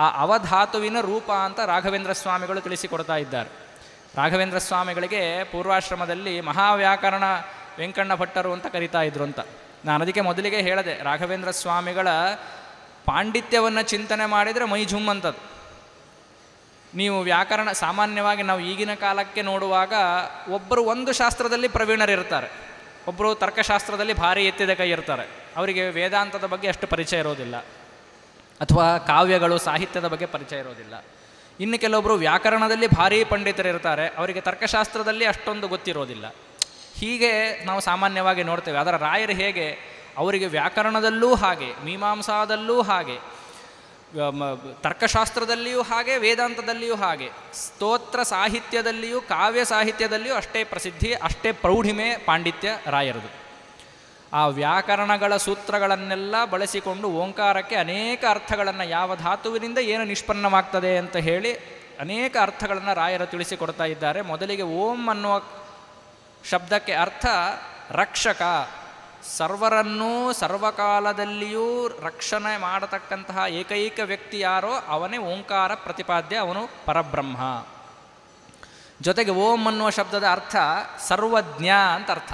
ಆ ಅವಧಾತುವಿನ ರೂಪ ಅಂತ ರಾಘವೇಂದ್ರ ಸ್ವಾಮಿಗಳು ತಿಳಿಸಿಕೊಡ್ತಾ ಇದ್ದಾರೆ ರಾಘವೇಂದ್ರ ಸ್ವಾಮಿಗಳಿಗೆ ಪೂರ್ವಾಶ್ರಮದಲ್ಲಿ ಮಹಾವ್ಯಾಕರಣ ವೆಂಕಣ್ಣ ಭಟ್ಟರು ಅಂತ ಕರಿತಾ ಇದ್ರು ಅಂತ ನಾನು ಅದಕ್ಕೆ ಮೊದಲಿಗೆ ಹೇಳಿದೆ ರಾಘವೇಂದ್ರ ಸ್ವಾಮಿಗಳ ಪಾಂಡಿತ್ಯವನ್ನು ಚಿಂತನೆ ಮಾಡಿದರೆ ಮೈ ಝುಮ್ ಅಂತದ್ದು ನೀವು ವ್ಯಾಕರಣ ಸಾಮಾನ್ಯವಾಗಿ ನಾವು ಈಗಿನ ಕಾಲಕ್ಕೆ ನೋಡುವಾಗ ಒಬ್ಬರು ಒಂದು ಶಾಸ್ತ್ರದಲ್ಲಿ ಪ್ರವೀಣರಿರ್ತಾರೆ ಒಬ್ಬರು ತರ್ಕಶಾಸ್ತ್ರದಲ್ಲಿ ಭಾರಿ ಎತ್ತಿದ ಕೈ ಇರ್ತಾರೆ ಅವರಿಗೆ ವೇದಾಂತದ ಬಗ್ಗೆ ಅಷ್ಟು ಪರಿಚಯ ಇರೋದಿಲ್ಲ ಅಥವಾ ಕಾವ್ಯಗಳು ಸಾಹಿತ್ಯದ ಬಗ್ಗೆ ಪರಿಚಯ ಇರೋದಿಲ್ಲ ಇನ್ನು ಕೆಲವೊಬ್ಬರು ವ್ಯಾಕರಣದಲ್ಲಿ ಭಾರಿ ಪಂಡಿತರಿರ್ತಾರೆ ಅವರಿಗೆ ತರ್ಕಶಾಸ್ತ್ರದಲ್ಲಿ ಅಷ್ಟೊಂದು ಗೊತ್ತಿರೋದಿಲ್ಲ ಹೀಗೆ ನಾವು ಸಾಮಾನ್ಯವಾಗಿ ನೋಡ್ತೇವೆ ಅದರ ರಾಯರು ಹೇಗೆ ಅವರಿಗೆ ವ್ಯಾಕರಣದಲ್ಲೂ ಹಾಗೆ ಮೀಮಾಂಸಾದಲ್ಲೂ ಹಾಗೆ ತರ್ಕಶಾಸ್ತ್ರದಲ್ಲಿಯೂ ಹಾಗೆ ವೇದಾಂತದಲ್ಲಿಯೂ ಹಾಗೆ ಸ್ತೋತ್ರ ಸಾಹಿತ್ಯದಲ್ಲಿಯೂ ಕಾವ್ಯ ಸಾಹಿತ್ಯದಲ್ಲಿಯೂ ಅಷ್ಟೇ ಪ್ರಸಿದ್ಧಿ ಅಷ್ಟೇ ಪ್ರೌಢಿಮೆ ಪಾಂಡಿತ್ಯ ರಾಯರದು ಆ ವ್ಯಾಕರಣಗಳ ಸೂತ್ರಗಳನ್ನೆಲ್ಲ ಬಳಸಿಕೊಂಡು ಓಂಕಾರಕ್ಕೆ ಅನೇಕ ಅರ್ಥಗಳನ್ನು ಯಾವ ಧಾತುವಿನಿಂದ ಏನು ನಿಷ್ಪನ್ನವಾಗ್ತದೆ ಅಂತ ಹೇಳಿ ಅನೇಕ ಅರ್ಥಗಳನ್ನು ರಾಯರು ತಿಳಿಸಿಕೊಡ್ತಾ ಇದ್ದಾರೆ ಮೊದಲಿಗೆ ಓಂ ಅನ್ನುವ ಶಬ್ದಕ್ಕೆ ಅರ್ಥ ರಕ್ಷಕ ಸರ್ವರನ್ನೂ ಸರ್ವಕಾಲದಲ್ಲಿಯೂ ರಕ್ಷಣೆ ಮಾಡತಕ್ಕಂತಹ ಏಕೈಕ ವ್ಯಕ್ತಿ ಯಾರೋ ಅವನೇ ಓಂಕಾರ ಪ್ರತಿಪಾದ್ಯ ಅವನು ಪರಬ್ರಹ್ಮ ಜೊತೆಗೆ ಓಂ ಅನ್ನುವ ಶಬ್ದದ ಅರ್ಥ ಸರ್ವಜ್ಞ ಅಂತ ಅರ್ಥ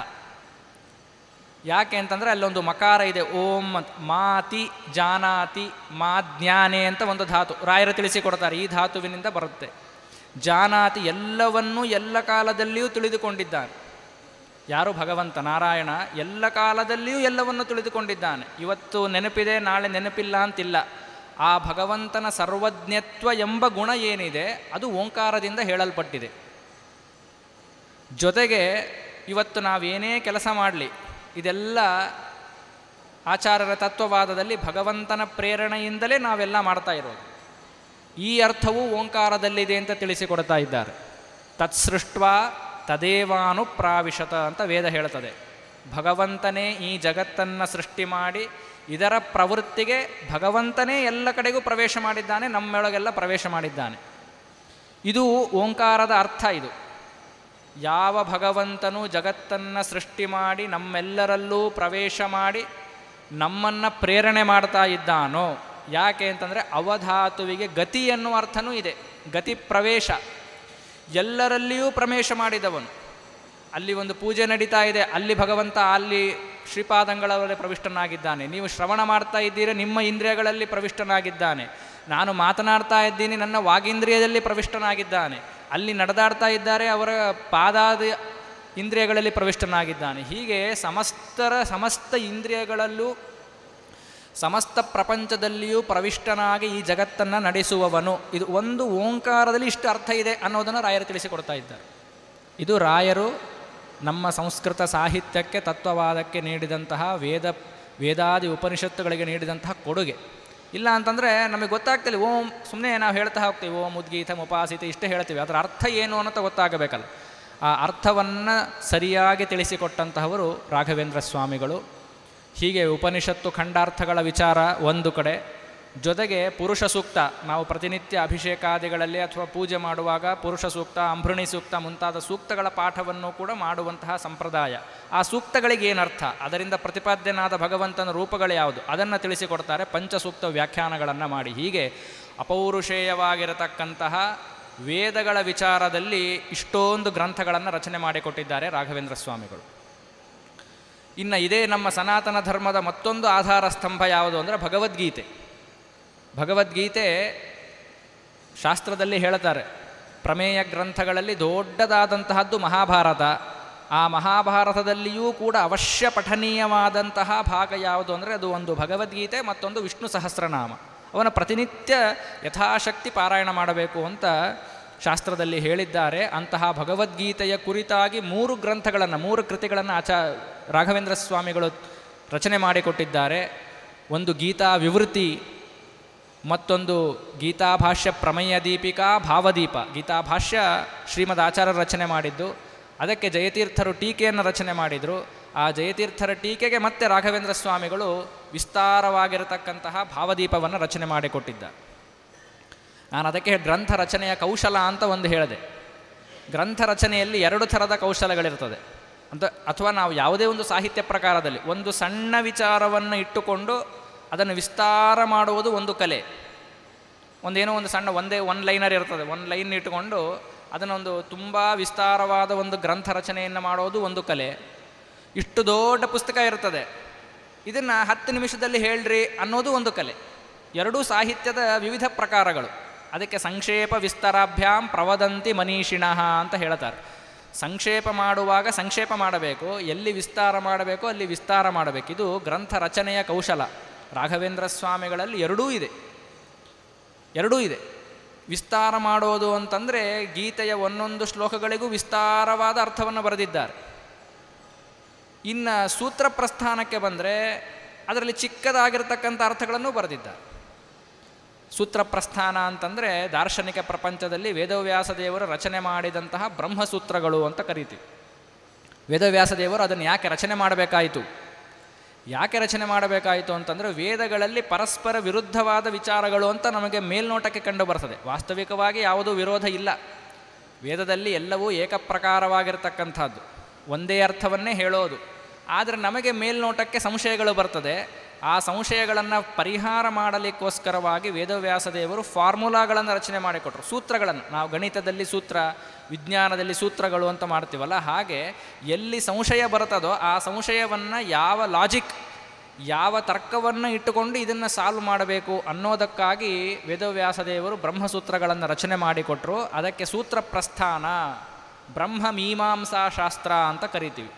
ಯಾಕೆ ಅಂತಂದರೆ ಅಲ್ಲೊಂದು ಮಕಾರ ಇದೆ ಓಂ ಮಾತಿ ಜಾನಾತಿ ಮಾ ಜ್ಞಾನೆ ಅಂತ ಒಂದು ಧಾತು ರಾಯರು ತಿಳಿಸಿಕೊಡ್ತಾರೆ ಈ ಧಾತುವಿನಿಂದ ಬರುತ್ತೆ ಜಾನಾತಿ ಎಲ್ಲವನ್ನೂ ಎಲ್ಲ ಕಾಲದಲ್ಲಿಯೂ ತಿಳಿದುಕೊಂಡಿದ್ದಾನೆ ಯಾರು ಭಗವಂತ ನಾರಾಯಣ ಎಲ್ಲ ಕಾಲದಲ್ಲಿಯೂ ಎಲ್ಲವನ್ನು ತಿಳಿದುಕೊಂಡಿದ್ದಾನೆ ಇವತ್ತು ನೆನಪಿದೆ ನಾಳೆ ನೆನಪಿಲ್ಲ ಅಂತಿಲ್ಲ ಆ ಭಗವಂತನ ಸರ್ವಜ್ಞತ್ವ ಎಂಬ ಗುಣ ಏನಿದೆ ಅದು ಓಂಕಾರದಿಂದ ಹೇಳಲ್ಪಟ್ಟಿದೆ ಜೊತೆಗೆ ಇವತ್ತು ನಾವೇನೇ ಕೆಲಸ ಮಾಡಲಿ ಇದೆಲ್ಲ ಆಚಾರ್ಯರ ತತ್ವವಾದದಲ್ಲಿ ಭಗವಂತನ ಪ್ರೇರಣೆಯಿಂದಲೇ ನಾವೆಲ್ಲ ಮಾಡ್ತಾ ಇರೋದು ಈ ಅರ್ಥವೂ ಓಂಕಾರದಲ್ಲಿದೆ ಅಂತ ತಿಳಿಸಿಕೊಡ್ತಾ ಇದ್ದಾರೆ ತತ್ಸೃಷ್ಟ್ವಾ ತದೇವಾನುಪ್ರಾವಿಶತ ಅಂತ ವೇದ ಹೇಳ್ತದೆ ಭಗವಂತನೇ ಈ ಜಗತ್ತನ್ನು ಸೃಷ್ಟಿ ಮಾಡಿ ಇದರ ಪ್ರವೃತ್ತಿಗೆ ಭಗವಂತನೇ ಎಲ್ಲ ಕಡೆಗೂ ಪ್ರವೇಶ ಮಾಡಿದ್ದಾನೆ ನಮ್ಮೊಳಗೆಲ್ಲ ಪ್ರವೇಶ ಮಾಡಿದ್ದಾನೆ ಇದು ಓಂಕಾರದ ಅರ್ಥ ಇದು ಯಾವ ಭಗವಂತನು ಜಗತ್ತನ್ನು ಸೃಷ್ಟಿ ಮಾಡಿ ನಮ್ಮೆಲ್ಲರಲ್ಲೂ ಪ್ರವೇಶ ಮಾಡಿ ನಮ್ಮನ್ನು ಪ್ರೇರಣೆ ಮಾಡ್ತಾ ಇದ್ದಾನೋ ಯಾಕೆ ಅಂತಂದರೆ ಅವಧಾತುವಿಗೆ ಗತಿ ಎನ್ನುವ ಅರ್ಥನೂ ಇದೆ ಗತಿ ಪ್ರವೇಶ ಎಲ್ಲರಲ್ಲಿಯೂ ಪ್ರವೇಶ ಮಾಡಿದವನು ಅಲ್ಲಿ ಒಂದು ಪೂಜೆ ನಡೀತಾ ಇದೆ ಅಲ್ಲಿ ಭಗವಂತ ಅಲ್ಲಿ ಶ್ರೀಪಾದಂಗಳವರಲ್ಲಿ ಪ್ರವಿಷ್ಟನಾಗಿದ್ದಾನೆ ನೀವು ಶ್ರವಣ ಮಾಡ್ತಾ ಇದ್ದೀರಿ ನಿಮ್ಮ ಇಂದ್ರಿಯಗಳಲ್ಲಿ ಪ್ರವಿಷ್ಟನಾಗಿದ್ದಾನೆ ನಾನು ಮಾತನಾಡ್ತಾ ಇದ್ದೀನಿ ನನ್ನ ವಾಗೀಂದ್ರಿಯದಲ್ಲಿ ಪ್ರವಿಷ್ಟನಾಗಿದ್ದಾನೆ ಅಲ್ಲಿ ನಡೆದಾಡ್ತಾ ಇದ್ದಾರೆ ಅವರ ಪಾದಾದ ಇಂದ್ರಿಯಗಳಲ್ಲಿ ಪ್ರವಿಷ್ಟನಾಗಿದ್ದಾನೆ ಹೀಗೆ ಸಮಸ್ತರ ಸಮಸ್ತ ಇಂದ್ರಿಯಗಳಲ್ಲೂ ಸಮಸ್ತ ಪ್ರಪಂಚದಲ್ಲಿಯೂ ಪ್ರವಿಷ್ಟನಾಗಿ ಈ ಜಗತ್ತನ್ನು ನಡೆಸುವವನು ಇದು ಒಂದು ಓಂಕಾರದಲ್ಲಿ ಇಷ್ಟು ಅರ್ಥ ಇದೆ ಅನ್ನೋದನ್ನು ರಾಯರು ತಿಳಿಸಿಕೊಡ್ತಾ ಇದ್ದಾರೆ ಇದು ರಾಯರು ನಮ್ಮ ಸಂಸ್ಕೃತ ಸಾಹಿತ್ಯಕ್ಕೆ ತತ್ವವಾದಕ್ಕೆ ನೀಡಿದಂತಹ ವೇದ ವೇದಾದಿ ಉಪನಿಷತ್ತುಗಳಿಗೆ ನೀಡಿದಂತಹ ಕೊಡುಗೆ ಇಲ್ಲ ಅಂತಂದರೆ ನಮಗೆ ಗೊತ್ತಾಗ್ತಿಲ್ಲ ಓಂ ಸುಮ್ಮನೆ ನಾವು ಹೇಳ್ತಾ ಹೋಗ್ತೀವಿ ಓಂ ಉದ್ಗೀತ ಉಪಾಸಿತ ಇಷ್ಟೇ ಹೇಳ್ತೀವಿ ಅದರ ಅರ್ಥ ಏನು ಅಂತ ಗೊತ್ತಾಗಬೇಕಲ್ಲ ಆ ಅರ್ಥವನ್ನು ಸರಿಯಾಗಿ ತಿಳಿಸಿಕೊಟ್ಟಂತಹವರು ರಾಘವೇಂದ್ರ ಸ್ವಾಮಿಗಳು ಹೀಗೆ ಉಪನಿಷತ್ತು ಖಂಡಾರ್ಥಗಳ ವಿಚಾರ ಒಂದು ಕಡೆ ಜೊತೆಗೆ ಪುರುಷ ಸೂಕ್ತ ನಾವು ಪ್ರತಿನಿತ್ಯ ಅಭಿಷೇಕಾದಿಗಳಲ್ಲಿ ಅಥವಾ ಪೂಜೆ ಮಾಡುವಾಗ ಪುರುಷ ಸೂಕ್ತ ಅಂಭೃಣಿ ಸೂಕ್ತ ಮುಂತಾದ ಸೂಕ್ತಗಳ ಪಾಠವನ್ನು ಕೂಡ ಮಾಡುವಂತಹ ಸಂಪ್ರದಾಯ ಆ ಸೂಕ್ತಗಳಿಗೆ ಅದರಿಂದ ಪ್ರತಿಪಾದ್ಯನಾದ ಭಗವಂತನ ರೂಪಗಳು ಯಾವುದು ಅದನ್ನು ತಿಳಿಸಿಕೊಡ್ತಾರೆ ಪಂಚಸೂಕ್ತ ವ್ಯಾಖ್ಯಾನಗಳನ್ನು ಮಾಡಿ ಹೀಗೆ ಅಪೌರುಷೇಯವಾಗಿರತಕ್ಕಂತಹ ವೇದಗಳ ವಿಚಾರದಲ್ಲಿ ಇಷ್ಟೊಂದು ಗ್ರಂಥಗಳನ್ನು ರಚನೆ ಮಾಡಿಕೊಟ್ಟಿದ್ದಾರೆ ರಾಘವೇಂದ್ರ ಸ್ವಾಮಿಗಳು ಇನ್ನು ಇದೇ ನಮ್ಮ ಸನಾತನ ಧರ್ಮದ ಮತ್ತೊಂದು ಆಧಾರ ಸ್ತಂಭ ಯಾವುದು ಅಂದರೆ ಭಗವದ್ಗೀತೆ ಭಗವದ್ಗೀತೆ ಶಾಸ್ತ್ರದಲ್ಲಿ ಹೇಳ್ತಾರೆ ಪ್ರಮೇಯ ಗ್ರಂಥಗಳಲ್ಲಿ ದೊಡ್ಡದಾದಂತಹದ್ದು ಮಹಾಭಾರತ ಆ ಮಹಾಭಾರತದಲ್ಲಿಯೂ ಕೂಡ ಅವಶ್ಯ ಪಠನೀಯವಾದಂತಹ ಭಾಗ ಯಾವುದು ಅಂದರೆ ಅದು ಒಂದು ಭಗವದ್ಗೀತೆ ಮತ್ತೊಂದು ವಿಷ್ಣು ಸಹಸ್ರನಾಮ ಅವನ ಪ್ರತಿನಿತ್ಯ ಯಥಾಶಕ್ತಿ ಪಾರಾಯಣ ಮಾಡಬೇಕು ಅಂತ ಶಾಸ್ತ್ರದಲ್ಲಿ ಹೇಳಿದ್ದಾರೆ ಅಂತಹ ಭಗವದ್ಗೀತೆಯ ಕುರಿತಾಗಿ ಮೂರು ಗ್ರಂಥಗಳನ್ನು ಮೂರು ಕೃತಿಗಳನ್ನು ಆಚಾ ರಾಘವೇಂದ್ರ ಸ್ವಾಮಿಗಳು ರಚನೆ ಮಾಡಿಕೊಟ್ಟಿದ್ದಾರೆ ಒಂದು ಗೀತಾ ವಿವೃತಿ ಮತ್ತೊಂದು ಗೀತಾಭಾಷ್ಯ ಪ್ರಮೇಯ ದೀಪಿಕಾ ಭಾವದೀಪ ಗೀತಾಭಾಷ್ಯ ಶ್ರೀಮದ್ ಆಚಾರ್ಯ ರಚನೆ ಮಾಡಿದ್ದು ಅದಕ್ಕೆ ಜಯತೀರ್ಥರು ಟೀಕೆಯನ್ನು ರಚನೆ ಮಾಡಿದರು ಆ ಜಯತೀರ್ಥರ ಟೀಕೆಗೆ ಮತ್ತೆ ರಾಘವೇಂದ್ರ ಸ್ವಾಮಿಗಳು ವಿಸ್ತಾರವಾಗಿರತಕ್ಕಂತಹ ಭಾವದೀಪವನ್ನು ರಚನೆ ಮಾಡಿಕೊಟ್ಟಿದ್ದ ನಾನು ಅದಕ್ಕೆ ಗ್ರಂಥ ರಚನೆಯ ಕೌಶಲ ಅಂತ ಒಂದು ಹೇಳಿದೆ ಗ್ರಂಥ ರಚನೆಯಲ್ಲಿ ಎರಡು ಥರದ ಕೌಶಲಗಳಿರ್ತದೆ ಅಂತ ಅಥವಾ ನಾವು ಯಾವುದೇ ಒಂದು ಸಾಹಿತ್ಯ ಪ್ರಕಾರದಲ್ಲಿ ಒಂದು ಸಣ್ಣ ವಿಚಾರವನ್ನು ಇಟ್ಟುಕೊಂಡು ಅದನ್ನು ವಿಸ್ತಾರ ಮಾಡುವುದು ಒಂದು ಕಲೆ ಒಂದೇನೋ ಒಂದು ಸಣ್ಣ ಒಂದೇ ಒನ್ ಲೈನರ್ ಇರ್ತದೆ ಒನ್ ಲೈನ್ ಇಟ್ಟುಕೊಂಡು ಅದನ್ನೊಂದು ತುಂಬ ವಿಸ್ತಾರವಾದ ಒಂದು ಗ್ರಂಥ ರಚನೆಯನ್ನು ಮಾಡೋದು ಒಂದು ಕಲೆ ಇಷ್ಟು ದೊಡ್ಡ ಪುಸ್ತಕ ಇರ್ತದೆ ಇದನ್ನು ಹತ್ತು ನಿಮಿಷದಲ್ಲಿ ಹೇಳ್ರಿ ಅನ್ನೋದು ಒಂದು ಕಲೆ ಎರಡೂ ಸಾಹಿತ್ಯದ ವಿವಿಧ ಪ್ರಕಾರಗಳು ಅದಕ್ಕೆ ಸಂಕ್ಷೇಪ ವಿಸ್ತಾರಾಭ್ಯಾಂ ಪ್ರವದಂತಿ ಮನೀಷಿಣಃ ಅಂತ ಹೇಳ್ತಾರೆ ಸಂಕ್ಷೇಪ ಮಾಡುವಾಗ ಸಂಕ್ಷೇಪ ಮಾಡಬೇಕು ಎಲ್ಲಿ ವಿಸ್ತಾರ ಮಾಡಬೇಕು ಅಲ್ಲಿ ವಿಸ್ತಾರ ಮಾಡಬೇಕು ಇದು ಗ್ರಂಥ ರಚನೆಯ ಕೌಶಲ ರಾಘವೇಂದ್ರ ಸ್ವಾಮಿಗಳಲ್ಲಿ ಎರಡೂ ಇದೆ ಎರಡೂ ಇದೆ ವಿಸ್ತಾರ ಮಾಡೋದು ಅಂತಂದರೆ ಗೀತೆಯ ಒಂದೊಂದು ಶ್ಲೋಕಗಳಿಗೂ ವಿಸ್ತಾರವಾದ ಅರ್ಥವನ್ನು ಬರೆದಿದ್ದಾರೆ ಇನ್ನು ಸೂತ್ರ ಪ್ರಸ್ಥಾನಕ್ಕೆ ಬಂದರೆ ಅದರಲ್ಲಿ ಚಿಕ್ಕದಾಗಿರ್ತಕ್ಕಂಥ ಅರ್ಥಗಳನ್ನು ಬರೆದಿದ್ದಾರೆ ಸೂತ್ರ ಪ್ರಸ್ಥಾನ ಅಂತಂದರೆ ದಾರ್ಶನಿಕ ಪ್ರಪಂಚದಲ್ಲಿ ವೇದವ್ಯಾಸ ದೇವರು ರಚನೆ ಮಾಡಿದಂತಹ ಬ್ರಹ್ಮಸೂತ್ರಗಳು ಅಂತ ಕರೀತೀವಿ ವೇದವ್ಯಾಸ ದೇವರು ಅದನ್ನು ಯಾಕೆ ರಚನೆ ಮಾಡಬೇಕಾಯಿತು ಯಾಕೆ ರಚನೆ ಮಾಡಬೇಕಾಯಿತು ಅಂತಂದರೆ ವೇದಗಳಲ್ಲಿ ಪರಸ್ಪರ ವಿರುದ್ಧವಾದ ವಿಚಾರಗಳು ಅಂತ ನಮಗೆ ಮೇಲ್ನೋಟಕ್ಕೆ ಕಂಡು ಬರ್ತದೆ ವಾಸ್ತವಿಕವಾಗಿ ಯಾವುದೂ ವಿರೋಧ ಇಲ್ಲ ವೇದದಲ್ಲಿ ಎಲ್ಲವೂ ಏಕಪ್ರಕಾರವಾಗಿರ್ತಕ್ಕಂಥದ್ದು ಒಂದೇ ಅರ್ಥವನ್ನೇ ಹೇಳೋದು ಆದರೆ ನಮಗೆ ಮೇಲ್ನೋಟಕ್ಕೆ ಸಂಶಯಗಳು ಬರ್ತದೆ ಆ ಸಂಶಯಗಳನ್ನು ಪರಿಹಾರ ಮಾಡಲಿಕ್ಕೋಸ್ಕರವಾಗಿ ವೇದವ್ಯಾಸ ದೇವರು ಫಾರ್ಮುಲಾಗಳನ್ನು ರಚನೆ ಮಾಡಿಕೊಟ್ರು ಸೂತ್ರಗಳನ್ನು ನಾವು ಗಣಿತದಲ್ಲಿ ಸೂತ್ರ ವಿಜ್ಞಾನದಲ್ಲಿ ಸೂತ್ರಗಳು ಅಂತ ಮಾಡ್ತೀವಲ್ಲ ಹಾಗೆ ಎಲ್ಲಿ ಸಂಶಯ ಬರುತ್ತದೋ ಆ ಸಂಶಯವನ್ನು ಯಾವ ಲಾಜಿಕ್ ಯಾವ ತರ್ಕವನ್ನು ಇಟ್ಟುಕೊಂಡು ಇದನ್ನು ಸಾಲ್ವ್ ಮಾಡಬೇಕು ಅನ್ನೋದಕ್ಕಾಗಿ ವೇದವ್ಯಾಸ ದೇವರು ಬ್ರಹ್ಮಸೂತ್ರಗಳನ್ನು ರಚನೆ ಮಾಡಿಕೊಟ್ರು ಅದಕ್ಕೆ ಸೂತ್ರ ಪ್ರಸ್ಥಾನ ಬ್ರಹ್ಮ ಮೀಮಾಂಸಾ ಶಾಸ್ತ್ರ ಅಂತ ಕರಿತೀವಿ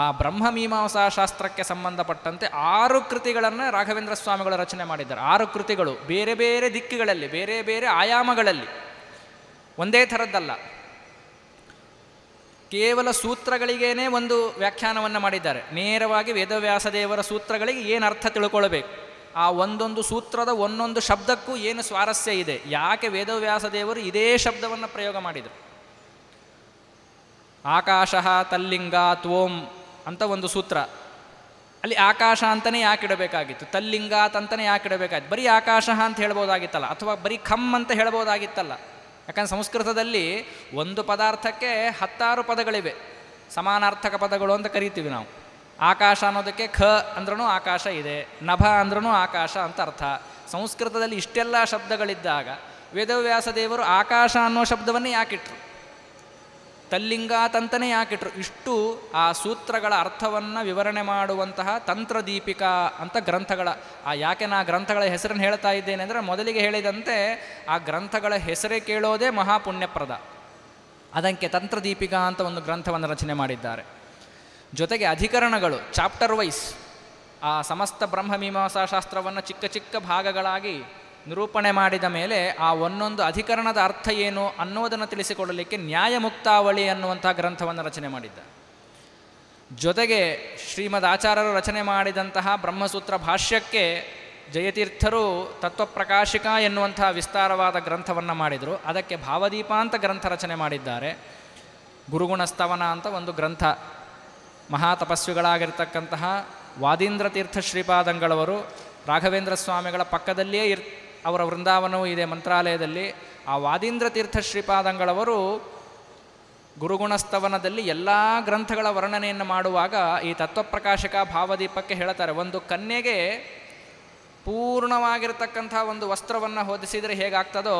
ಆ ಬ್ರಹ್ಮಮೀಮಾಂಸಾ ಶಾಸ್ತ್ರಕ್ಕೆ ಸಂಬಂಧಪಟ್ಟಂತೆ ಆರು ಕೃತಿಗಳನ್ನು ರಾಘವೇಂದ್ರ ಸ್ವಾಮಿಗಳು ರಚನೆ ಮಾಡಿದ್ದಾರೆ ಆರು ಕೃತಿಗಳು ಬೇರೆ ಬೇರೆ ದಿಕ್ಕುಗಳಲ್ಲಿ ಬೇರೆ ಬೇರೆ ಆಯಾಮಗಳಲ್ಲಿ ಒಂದೇ ಥರದ್ದಲ್ಲ ಕೇವಲ ಸೂತ್ರಗಳಿಗೇನೆ ಒಂದು ವ್ಯಾಖ್ಯಾನವನ್ನು ಮಾಡಿದ್ದಾರೆ ನೇರವಾಗಿ ವೇದವ್ಯಾಸ ದೇವರ ಸೂತ್ರಗಳಿಗೆ ಏನು ಅರ್ಥ ತಿಳ್ಕೊಳ್ಬೇಕು ಆ ಒಂದೊಂದು ಸೂತ್ರದ ಒಂದೊಂದು ಶಬ್ದಕ್ಕೂ ಏನು ಸ್ವಾರಸ್ಯ ಇದೆ ಯಾಕೆ ವೇದವ್ಯಾಸ ದೇವರು ಇದೇ ಶಬ್ದವನ್ನು ಪ್ರಯೋಗ ಮಾಡಿದರು ಆಕಾಶ ತಲ್ಲಿಂಗ ತ್ವೋಂ ಅಂತ ಒಂದು ಸೂತ್ರ ಅಲ್ಲಿ ಆಕಾಶ ಅಂತಲೇ ಯಾಕಿಡಬೇಕಾಗಿತ್ತು ತಲ್ಲಿಂಗಾತ್ ಅಂತಲೇ ಯಾಕಿಡಬೇಕಾಗಿತ್ತು ಬರೀ ಆಕಾಶ ಅಂತ ಹೇಳ್ಬೋದಾಗಿತ್ತಲ್ಲ ಅಥವಾ ಬರೀ ಖಮ್ ಅಂತ ಹೇಳ್ಬೋದಾಗಿತ್ತಲ್ಲ ಯಾಕಂದ್ರೆ ಸಂಸ್ಕೃತದಲ್ಲಿ ಒಂದು ಪದಾರ್ಥಕ್ಕೆ ಹತ್ತಾರು ಪದಗಳಿವೆ ಸಮಾನಾರ್ಥಕ ಪದಗಳು ಅಂತ ಕರಿತೀವಿ ನಾವು ಆಕಾಶ ಅನ್ನೋದಕ್ಕೆ ಖ ಅಂದ್ರೂ ಆಕಾಶ ಇದೆ ನಭ ಅಂದ್ರೂ ಆಕಾಶ ಅಂತ ಅರ್ಥ ಸಂಸ್ಕೃತದಲ್ಲಿ ಇಷ್ಟೆಲ್ಲ ಶಬ್ದಗಳಿದ್ದಾಗ ವೇದವ್ಯಾಸ ದೇವರು ಆಕಾಶ ಅನ್ನೋ ಶಬ್ದವನ್ನೇ ಯಾಕಿಟ್ರು ತಲ್ಲಿಂಗಾತಂತನೇ ಯಾಕಿಟ್ರು ಇಷ್ಟು ಆ ಸೂತ್ರಗಳ ಅರ್ಥವನ್ನು ವಿವರಣೆ ಮಾಡುವಂತಹ ತಂತ್ರದೀಪಿಕಾ ಅಂತ ಗ್ರಂಥಗಳ ಆ ಯಾಕೆ ನಾ ಗ್ರಂಥಗಳ ಹೆಸರನ್ನು ಹೇಳ್ತಾ ಇದ್ದೇನೆ ಅಂದರೆ ಮೊದಲಿಗೆ ಹೇಳಿದಂತೆ ಆ ಗ್ರಂಥಗಳ ಹೆಸರೇ ಕೇಳೋದೇ ಮಹಾಪುಣ್ಯಪ್ರದ ಅದಕ್ಕೆ ತಂತ್ರದೀಪಿಕಾ ಅಂತ ಒಂದು ಗ್ರಂಥವನ್ನು ರಚನೆ ಮಾಡಿದ್ದಾರೆ ಜೊತೆಗೆ ಅಧಿಕರಣಗಳು ಚಾಪ್ಟರ್ ವೈಸ್ ಆ ಸಮಸ್ತ ಬ್ರಹ್ಮ ಮೀಮಾಂಸಾಶಾಸ್ತ್ರವನ್ನು ಚಿಕ್ಕ ಚಿಕ್ಕ ಭಾಗಗಳಾಗಿ ನಿರೂಪಣೆ ಮಾಡಿದ ಮೇಲೆ ಆ ಒಂದೊಂದು ಅಧಿಕರಣದ ಅರ್ಥ ಏನು ಅನ್ನೋದನ್ನು ತಿಳಿಸಿಕೊಳ್ಳಲಿಕ್ಕೆ ನ್ಯಾಯಮುಕ್ತಾವಳಿ ಅನ್ನುವಂಥ ಗ್ರಂಥವನ್ನು ರಚನೆ ಮಾಡಿದ್ದ ಜೊತೆಗೆ ಶ್ರೀಮದ್ ಆಚಾರ್ಯರು ರಚನೆ ಮಾಡಿದಂತಹ ಬ್ರಹ್ಮಸೂತ್ರ ಭಾಷ್ಯಕ್ಕೆ ಜಯತೀರ್ಥರು ತತ್ವಪ್ರಕಾಶಿಕ ಎನ್ನುವಂತಹ ವಿಸ್ತಾರವಾದ ಗ್ರಂಥವನ್ನು ಮಾಡಿದರು ಅದಕ್ಕೆ ಭಾವದೀಪ ಅಂತ ಗ್ರಂಥ ರಚನೆ ಮಾಡಿದ್ದಾರೆ ಗುರುಗುಣಸ್ತವನ ಅಂತ ಒಂದು ಗ್ರಂಥ ಮಹಾತಪಸ್ವಿಗಳಾಗಿರ್ತಕ್ಕಂತಹ ವಾದೀಂದ್ರ ತೀರ್ಥ ಶ್ರೀಪಾದಂಗಳವರು ರಾಘವೇಂದ್ರ ಸ್ವಾಮಿಗಳ ಪಕ್ಕದಲ್ಲಿಯೇ ಇರ್ ಅವರ ವೃಂದಾವನವೂ ಇದೆ ಮಂತ್ರಾಲಯದಲ್ಲಿ ಆ ವಾದೀಂದ್ರ ತೀರ್ಥ ಶ್ರೀಪಾದಂಗಳವರು ಗುರುಗುಣಸ್ತವನದಲ್ಲಿ ಎಲ್ಲ ಗ್ರಂಥಗಳ ವರ್ಣನೆಯನ್ನು ಮಾಡುವಾಗ ಈ ತತ್ವಪ್ರಕಾಶಕ ಭಾವದೀಪಕ್ಕೆ ಹೇಳ್ತಾರೆ ಒಂದು ಕನ್ಯೆಗೆ ಪೂರ್ಣವಾಗಿರ್ತಕ್ಕಂಥ ಒಂದು ವಸ್ತ್ರವನ್ನು ಹೊದಿಸಿದರೆ ಹೇಗಾಗ್ತದೋ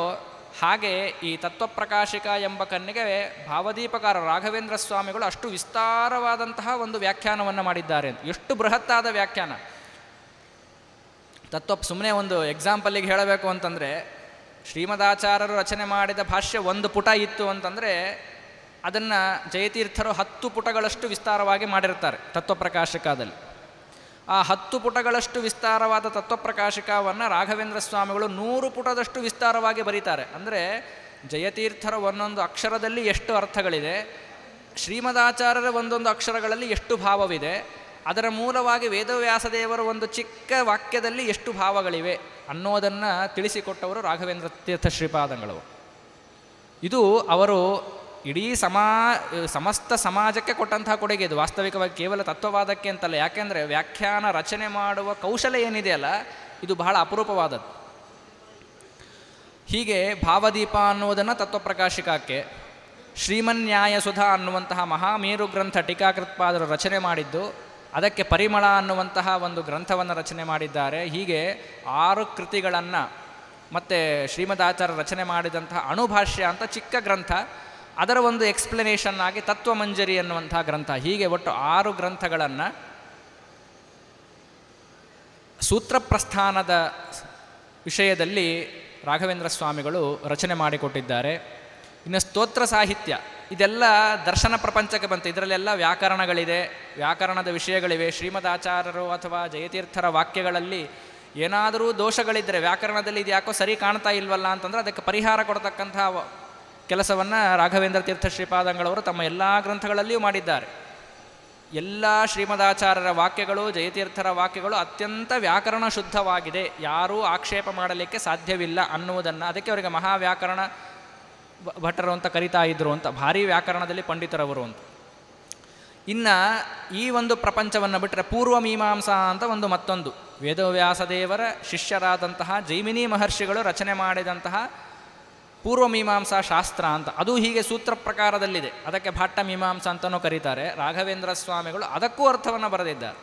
ಹಾಗೆ ಈ ತತ್ವಪ್ರಕಾಶಿಕ ಎಂಬ ಕನ್ಯೆಗೆ ಭಾವದೀಪಕಾರ ರಾಘವೇಂದ್ರ ಸ್ವಾಮಿಗಳು ಅಷ್ಟು ವಿಸ್ತಾರವಾದಂತಹ ಒಂದು ವ್ಯಾಖ್ಯಾನವನ್ನು ಮಾಡಿದ್ದಾರೆ ಎಷ್ಟು ಬೃಹತ್ತಾದ ವ್ಯಾಖ್ಯಾನ ತತ್ವ ಸುಮ್ಮನೆ ಒಂದು ಎಕ್ಸಾಂಪಲಿಗೆ ಹೇಳಬೇಕು ಅಂತಂದರೆ ಶ್ರೀಮದಾಚಾರ್ಯರು ರಚನೆ ಮಾಡಿದ ಭಾಷ್ಯ ಒಂದು ಪುಟ ಇತ್ತು ಅಂತಂದರೆ ಅದನ್ನು ಜಯತೀರ್ಥರು ಹತ್ತು ಪುಟಗಳಷ್ಟು ವಿಸ್ತಾರವಾಗಿ ಮಾಡಿರ್ತಾರೆ ತತ್ವಪ್ರಕಾಶಕದಲ್ಲಿ ಆ ಹತ್ತು ಪುಟಗಳಷ್ಟು ವಿಸ್ತಾರವಾದ ತತ್ವಪ್ರಕಾಶಕವನ್ನು ರಾಘವೇಂದ್ರ ಸ್ವಾಮಿಗಳು ನೂರು ಪುಟದಷ್ಟು ವಿಸ್ತಾರವಾಗಿ ಬರೀತಾರೆ ಅಂದರೆ ಜಯತೀರ್ಥರ ಒಂದೊಂದು ಅಕ್ಷರದಲ್ಲಿ ಎಷ್ಟು ಅರ್ಥಗಳಿದೆ ಶ್ರೀಮದಾಚಾರ್ಯರ ಒಂದೊಂದು ಅಕ್ಷರಗಳಲ್ಲಿ ಎಷ್ಟು ಭಾವವಿದೆ ಅದರ ಮೂಲವಾಗಿ ವೇದವ್ಯಾಸದೇವರ ಒಂದು ಚಿಕ್ಕ ವಾಕ್ಯದಲ್ಲಿ ಎಷ್ಟು ಭಾವಗಳಿವೆ ಅನ್ನೋದನ್ನು ತಿಳಿಸಿಕೊಟ್ಟವರು ರಾಘವೇಂದ್ರ ತೀರ್ಥ ಶ್ರೀಪಾದಂಗಳು ಇದು ಅವರು ಇಡೀ ಸಮಾ ಸಮಸ್ತ ಸಮಾಜಕ್ಕೆ ಕೊಟ್ಟಂತಹ ಕೊಡುಗೆ ಇದು ವಾಸ್ತವಿಕವಾಗಿ ಕೇವಲ ತತ್ವವಾದಕ್ಕೆ ಅಂತಲ್ಲ ಯಾಕೆಂದರೆ ವ್ಯಾಖ್ಯಾನ ರಚನೆ ಮಾಡುವ ಕೌಶಲ್ಯ ಏನಿದೆಯಲ್ಲ ಇದು ಬಹಳ ಅಪರೂಪವಾದದ್ದು ಹೀಗೆ ಭಾವದೀಪ ಅನ್ನುವುದನ್ನು ತತ್ವಪ್ರಕಾಶಿಕಕ್ಕೆ ಶ್ರೀಮನ್ಯಾಯ ಸುಧಾ ಅನ್ನುವಂತಹ ಮಹಾಮೇರು ಗ್ರಂಥ ಟೀಕಾಕೃತ್ಪಾದರು ರಚನೆ ಮಾಡಿದ್ದು ಅದಕ್ಕೆ ಪರಿಮಳ ಅನ್ನುವಂತಹ ಒಂದು ಗ್ರಂಥವನ್ನು ರಚನೆ ಮಾಡಿದ್ದಾರೆ ಹೀಗೆ ಆರು ಕೃತಿಗಳನ್ನು ಮತ್ತು ಶ್ರೀಮದಾಚಾರ್ಯ ರಚನೆ ಮಾಡಿದಂತಹ ಅಣುಭಾಷ್ಯ ಅಂತ ಚಿಕ್ಕ ಗ್ರಂಥ ಅದರ ಒಂದು ಎಕ್ಸ್ಪ್ಲನೇಷನ್ ಆಗಿ ತತ್ವಮಂಜರಿ ಅನ್ನುವಂತಹ ಗ್ರಂಥ ಹೀಗೆ ಒಟ್ಟು ಆರು ಗ್ರಂಥಗಳನ್ನು ಸೂತ್ರ ಪ್ರಸ್ಥಾನದ ವಿಷಯದಲ್ಲಿ ರಾಘವೇಂದ್ರ ಸ್ವಾಮಿಗಳು ರಚನೆ ಮಾಡಿಕೊಟ್ಟಿದ್ದಾರೆ ಇನ್ನು ಸ್ತೋತ್ರ ಸಾಹಿತ್ಯ ಇದೆಲ್ಲ ದರ್ಶನ ಪ್ರಪಂಚಕ್ಕೆ ಬಂತು ಇದರಲ್ಲೆಲ್ಲ ವ್ಯಾಕರಣಗಳಿದೆ ವ್ಯಾಕರಣದ ವಿಷಯಗಳಿವೆ ಶ್ರೀಮದಾಚಾರ್ಯರು ಅಥವಾ ಜಯತೀರ್ಥರ ವಾಕ್ಯಗಳಲ್ಲಿ ಏನಾದರೂ ದೋಷಗಳಿದ್ದರೆ ವ್ಯಾಕರಣದಲ್ಲಿ ಇದು ಯಾಕೋ ಸರಿ ಕಾಣ್ತಾ ಇಲ್ವಲ್ಲ ಅಂತಂದರೆ ಅದಕ್ಕೆ ಪರಿಹಾರ ಕೊಡತಕ್ಕಂತಹ ಕೆಲಸವನ್ನು ರಾಘವೇಂದ್ರ ತೀರ್ಥ ಶ್ರೀಪಾದಂಗಳವರು ತಮ್ಮ ಎಲ್ಲ ಗ್ರಂಥಗಳಲ್ಲಿಯೂ ಮಾಡಿದ್ದಾರೆ ಎಲ್ಲ ಶ್ರೀಮದಾಚಾರ್ಯರ ವಾಕ್ಯಗಳು ಜಯತೀರ್ಥರ ವಾಕ್ಯಗಳು ಅತ್ಯಂತ ವ್ಯಾಕರಣ ಶುದ್ಧವಾಗಿದೆ ಯಾರೂ ಆಕ್ಷೇಪ ಮಾಡಲಿಕ್ಕೆ ಸಾಧ್ಯವಿಲ್ಲ ಅನ್ನುವುದನ್ನು ಅದಕ್ಕೆ ಅವರಿಗೆ ಮಹಾವ್ಯಾಕರಣ ಭಟ್ಟರು ಅಂತ ಕರಿತಾ ಇದ್ರು ಅಂತ ಭಾರಿ ವ್ಯಾಕರಣದಲ್ಲಿ ಪಂಡಿತರವರು ಅಂತ ಇನ್ನು ಈ ಒಂದು ಪ್ರಪಂಚವನ್ನು ಬಿಟ್ಟರೆ ಪೂರ್ವ ಮೀಮಾಂಸಾ ಅಂತ ಒಂದು ಮತ್ತೊಂದು ವೇದವ್ಯಾಸದೇವರ ಶಿಷ್ಯರಾದಂತಹ ಜೈಮಿನಿ ಮಹರ್ಷಿಗಳು ರಚನೆ ಮಾಡಿದಂತಹ ಪೂರ್ವ ಮೀಮಾಂಸಾ ಶಾಸ್ತ್ರ ಅಂತ ಅದು ಹೀಗೆ ಸೂತ್ರ ಪ್ರಕಾರದಲ್ಲಿದೆ ಅದಕ್ಕೆ ಭಟ್ಟ ಮೀಮಾಂಸಾ ಅಂತಲೂ ಕರೀತಾರೆ ರಾಘವೇಂದ್ರ ಸ್ವಾಮಿಗಳು ಅದಕ್ಕೂ ಅರ್ಥವನ್ನು ಬರೆದಿದ್ದಾರೆ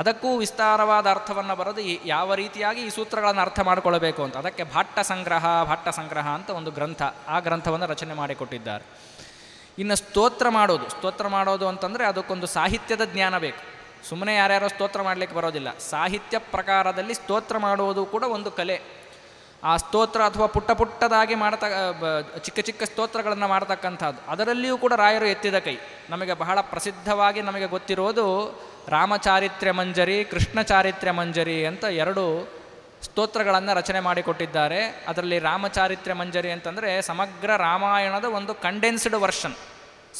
ಅದಕ್ಕೂ ವಿಸ್ತಾರವಾದ ಅರ್ಥವನ್ನು ಬರೆದು ಯಾವ ರೀತಿಯಾಗಿ ಈ ಸೂತ್ರಗಳನ್ನು ಅರ್ಥ ಮಾಡಿಕೊಳ್ಳಬೇಕು ಅಂತ ಅದಕ್ಕೆ ಭಟ್ಟ ಸಂಗ್ರಹ ಭಟ್ಟ ಸಂಗ್ರಹ ಅಂತ ಒಂದು ಗ್ರಂಥ ಆ ಗ್ರಂಥವನ್ನು ರಚನೆ ಮಾಡಿಕೊಟ್ಟಿದ್ದಾರೆ ಇನ್ನು ಸ್ತೋತ್ರ ಮಾಡೋದು ಸ್ತೋತ್ರ ಮಾಡೋದು ಅಂತಂದರೆ ಅದಕ್ಕೊಂದು ಸಾಹಿತ್ಯದ ಜ್ಞಾನ ಬೇಕು ಸುಮ್ಮನೆ ಯಾರ್ಯಾರೋ ಸ್ತೋತ್ರ ಮಾಡಲಿಕ್ಕೆ ಬರೋದಿಲ್ಲ ಸಾಹಿತ್ಯ ಪ್ರಕಾರದಲ್ಲಿ ಸ್ತೋತ್ರ ಮಾಡುವುದು ಕೂಡ ಒಂದು ಕಲೆ ಆ ಸ್ತೋತ್ರ ಅಥವಾ ಪುಟ್ಟ ಪುಟ್ಟದಾಗಿ ಮಾಡ್ತ ಚಿಕ್ಕ ಚಿಕ್ಕ ಸ್ತೋತ್ರಗಳನ್ನು ಮಾಡ್ತಕ್ಕಂಥದ್ದು ಅದರಲ್ಲಿಯೂ ಕೂಡ ರಾಯರು ಎತ್ತಿದ ಕೈ ನಮಗೆ ಬಹಳ ಪ್ರಸಿದ್ಧವಾಗಿ ನಮಗೆ ಗೊತ್ತಿರೋದು ರಾಮಚಾರಿತ್ರ್ಯ ಮಂಜರಿ ಕೃಷ್ಣ ಚಾರಿತ್ರ್ಯ ಮಂಜರಿ ಅಂತ ಎರಡು ಸ್ತೋತ್ರಗಳನ್ನು ರಚನೆ ಮಾಡಿಕೊಟ್ಟಿದ್ದಾರೆ ಅದರಲ್ಲಿ ರಾಮಚಾರಿತ್ರ್ಯ ಮಂಜರಿ ಅಂತಂದರೆ ಸಮಗ್ರ ರಾಮಾಯಣದ ಒಂದು ಕಂಡೆನ್ಸ್ಡ್ ವರ್ಷನ್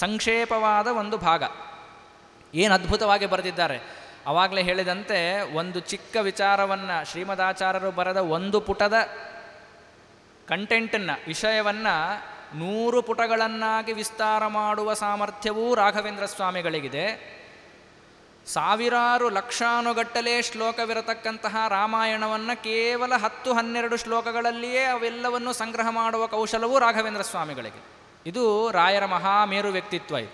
ಸಂಕ್ಷೇಪವಾದ ಒಂದು ಭಾಗ ಏನು ಅದ್ಭುತವಾಗಿ ಬರೆದಿದ್ದಾರೆ ಆವಾಗಲೇ ಹೇಳಿದಂತೆ ಒಂದು ಚಿಕ್ಕ ವಿಚಾರವನ್ನು ಶ್ರೀಮದಾಚಾರ್ಯರು ಬರೆದ ಒಂದು ಪುಟದ ಕಂಟೆಂಟನ್ನು ವಿಷಯವನ್ನು ನೂರು ಪುಟಗಳನ್ನಾಗಿ ವಿಸ್ತಾರ ಮಾಡುವ ಸಾಮರ್ಥ್ಯವೂ ರಾಘವೇಂದ್ರ ಸ್ವಾಮಿಗಳಿಗಿದೆ ಸಾವಿರಾರು ಲಕ್ಷಾನುಗಟ್ಟಲೆ ಶ್ಲೋಕವಿರತಕ್ಕಂತಹ ರಾಮಾಯಣವನ್ನು ಕೇವಲ ಹತ್ತು ಹನ್ನೆರಡು ಶ್ಲೋಕಗಳಲ್ಲಿಯೇ ಅವೆಲ್ಲವನ್ನು ಸಂಗ್ರಹ ಮಾಡುವ ಕೌಶಲವೂ ರಾಘವೇಂದ್ರ ಸ್ವಾಮಿಗಳಿಗೆ ಇದು ರಾಯರ ಮಹಾಮೇರು ವ್ಯಕ್ತಿತ್ವ ಇದು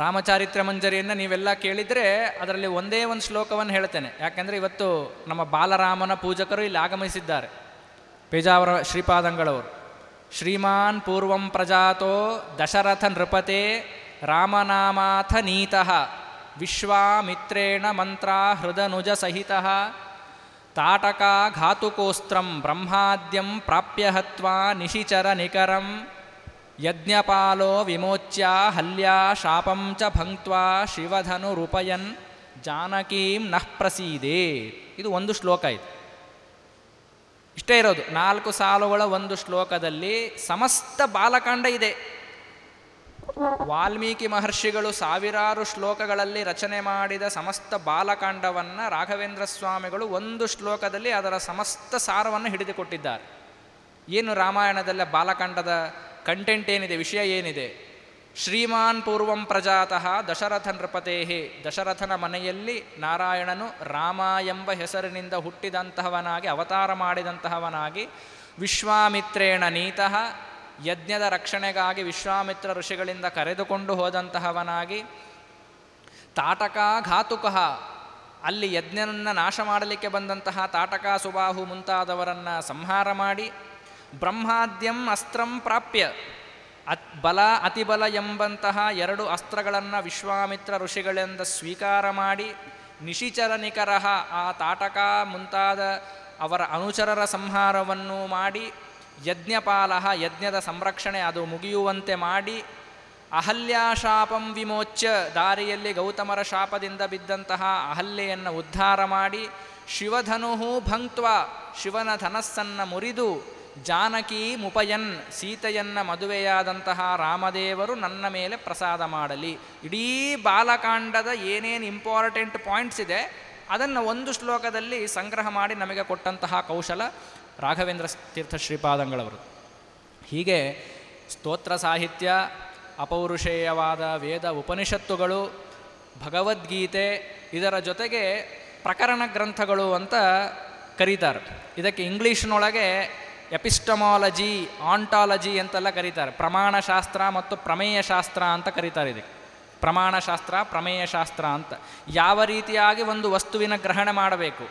ರಾಮಚಾರಿತ್ರ ಮಂಜರಿಯನ್ನು ನೀವೆಲ್ಲ ಕೇಳಿದರೆ ಅದರಲ್ಲಿ ಒಂದೇ ಒಂದು ಶ್ಲೋಕವನ್ನು ಹೇಳ್ತೇನೆ ಯಾಕೆಂದರೆ ಇವತ್ತು ನಮ್ಮ ಬಾಲರಾಮನ ಪೂಜಕರು ಇಲ್ಲಿ ಆಗಮಿಸಿದ್ದಾರೆ ಪೇಜಾವರ ಶ್ರೀಪಾದಂಗಳವರು ಶ್ರೀಮಾನ್ ಪೂರ್ವಂ ಪ್ರಜಾತೋ ದಶರಥ ನೃಪತೆ ರಾಮನಾಮಾಥ ನೀತಃ ವಿಶ್ವಾಮಿತ್ರೇಣ ಮಂತ್ರ ಹೃದನುಜ ಸಹಿತ ತಾಟಕಾಘಾತುಕೋಸ್ತ್ರಂ ಘಾತುಕೋಸ್ತ್ರಂ ಬ್ರಹ್ಮಾದ್ಯಂ ಪ್ರಾಪ್ಯಹತ್ವಾ ನಿಶಿಚರ ನಿಖರಂ ಯಜ್ಞಪಾಲೋ ವಿಮೋಚ್ಯ ಹಲ್ಯಾ ಶಾಪಂ ಚ ಭಂಕ್ವಾ ರೂಪಯನ್ ಜಾನಕೀಂ ನಃ ಪ್ರಸೀದೆ ಇದು ಒಂದು ಶ್ಲೋಕ ಇದೆ ಇಷ್ಟೇ ಇರೋದು ನಾಲ್ಕು ಸಾಲುಗಳ ಒಂದು ಶ್ಲೋಕದಲ್ಲಿ ಸಮಸ್ತ ಬಾಲಕಾಂಡ ಇದೆ ವಾಲ್ಮೀಕಿ ಮಹರ್ಷಿಗಳು ಸಾವಿರಾರು ಶ್ಲೋಕಗಳಲ್ಲಿ ರಚನೆ ಮಾಡಿದ ಸಮಸ್ತ ಬಾಲಕಾಂಡವನ್ನು ರಾಘವೇಂದ್ರ ಸ್ವಾಮಿಗಳು ಒಂದು ಶ್ಲೋಕದಲ್ಲಿ ಅದರ ಸಮಸ್ತ ಸಾರವನ್ನು ಹಿಡಿದುಕೊಟ್ಟಿದ್ದಾರೆ ಏನು ರಾಮಾಯಣದಲ್ಲಿ ಬಾಲಕಾಂಡದ ಕಂಟೆಂಟ್ ಏನಿದೆ ವಿಷಯ ಏನಿದೆ ಶ್ರೀಮಾನ್ ಪೂರ್ವಂ ಪ್ರಜಾತಃ ದಶರಥ ನೃಪತೇಹಿ ದಶರಥನ ಮನೆಯಲ್ಲಿ ನಾರಾಯಣನು ರಾಮ ಎಂಬ ಹೆಸರಿನಿಂದ ಹುಟ್ಟಿದಂತಹವನಾಗಿ ಅವತಾರ ಮಾಡಿದಂತಹವನಾಗಿ ವಿಶ್ವಾಮಿತ್ರೇಣ ನೀತಃ ಯಜ್ಞದ ರಕ್ಷಣೆಗಾಗಿ ವಿಶ್ವಾಮಿತ್ರ ಋಷಿಗಳಿಂದ ಕರೆದುಕೊಂಡು ಹೋದಂತಹವನಾಗಿ ತಾಟಕ ಘಾತುಕಃ ಅಲ್ಲಿ ಯಜ್ಞನನ್ನು ನಾಶ ಮಾಡಲಿಕ್ಕೆ ಬಂದಂತಹ ತಾಟಕ ಸುಬಾಹು ಮುಂತಾದವರನ್ನು ಸಂಹಾರ ಮಾಡಿ ಬ್ರಹ್ಮಾದ್ಯಂ ಅಸ್ತ್ರಂ ಪ್ರಾಪ್ಯ ಅತ್ ಬಲ ಅತಿಬಲ ಎಂಬಂತಹ ಎರಡು ಅಸ್ತ್ರಗಳನ್ನು ವಿಶ್ವಾಮಿತ್ರ ಋಷಿಗಳೆಂದ ಸ್ವೀಕಾರ ಮಾಡಿ ನಿಶಿಚರನಿಕರ ಆ ತಾಟಕ ಮುಂತಾದ ಅವರ ಅನುಚರರ ಸಂಹಾರವನ್ನು ಮಾಡಿ ಯಜ್ಞಪಾಲ ಯಜ್ಞದ ಸಂರಕ್ಷಣೆ ಅದು ಮುಗಿಯುವಂತೆ ಮಾಡಿ ಅಹಲ್ಯಾಶಾಪಂ ವಿಮೋಚ್ಯ ದಾರಿಯಲ್ಲಿ ಗೌತಮರ ಶಾಪದಿಂದ ಬಿದ್ದಂತಹ ಅಹಲ್ಯೆಯನ್ನು ಉದ್ಧಾರ ಮಾಡಿ ಶಿವಧನುಹು ಭಂಕ್ವ ಶಿವನ ಧನಸ್ಸನ್ನು ಮುರಿದು ಜಾನಕಿ ಮುಪಯನ್ ಸೀತೆಯನ್ನ ಮದುವೆಯಾದಂತಹ ರಾಮದೇವರು ನನ್ನ ಮೇಲೆ ಪ್ರಸಾದ ಮಾಡಲಿ ಇಡೀ ಬಾಲಕಾಂಡದ ಏನೇನು ಇಂಪಾರ್ಟೆಂಟ್ ಪಾಯಿಂಟ್ಸ್ ಇದೆ ಅದನ್ನು ಒಂದು ಶ್ಲೋಕದಲ್ಲಿ ಸಂಗ್ರಹ ಮಾಡಿ ನಮಗೆ ಕೊಟ್ಟಂತಹ ಕೌಶಲ ರಾಘವೇಂದ್ರ ತೀರ್ಥ ಶ್ರೀಪಾದಂಗಳವರು ಹೀಗೆ ಸ್ತೋತ್ರ ಸಾಹಿತ್ಯ ಅಪೌರುಷೇಯವಾದ ವೇದ ಉಪನಿಷತ್ತುಗಳು ಭಗವದ್ಗೀತೆ ಇದರ ಜೊತೆಗೆ ಪ್ರಕರಣ ಗ್ರಂಥಗಳು ಅಂತ ಕರೀತಾರೆ ಇದಕ್ಕೆ ಇಂಗ್ಲೀಷ್ನೊಳಗೆ ಎಪಿಸ್ಟಮಾಲಜಿ ಆಂಟಾಲಜಿ ಅಂತೆಲ್ಲ ಕರೀತಾರೆ ಪ್ರಮಾಣಶಾಸ್ತ್ರ ಮತ್ತು ಪ್ರಮೇಯಶಾಸ್ತ್ರ ಅಂತ ಕರೀತಾರೆ ಇದಕ್ಕೆ ಪ್ರಮಾಣಶಾಸ್ತ್ರ ಪ್ರಮೇಯಶಾಸ್ತ್ರ ಅಂತ ಯಾವ ರೀತಿಯಾಗಿ ಒಂದು ವಸ್ತುವಿನ ಗ್ರಹಣ ಮಾಡಬೇಕು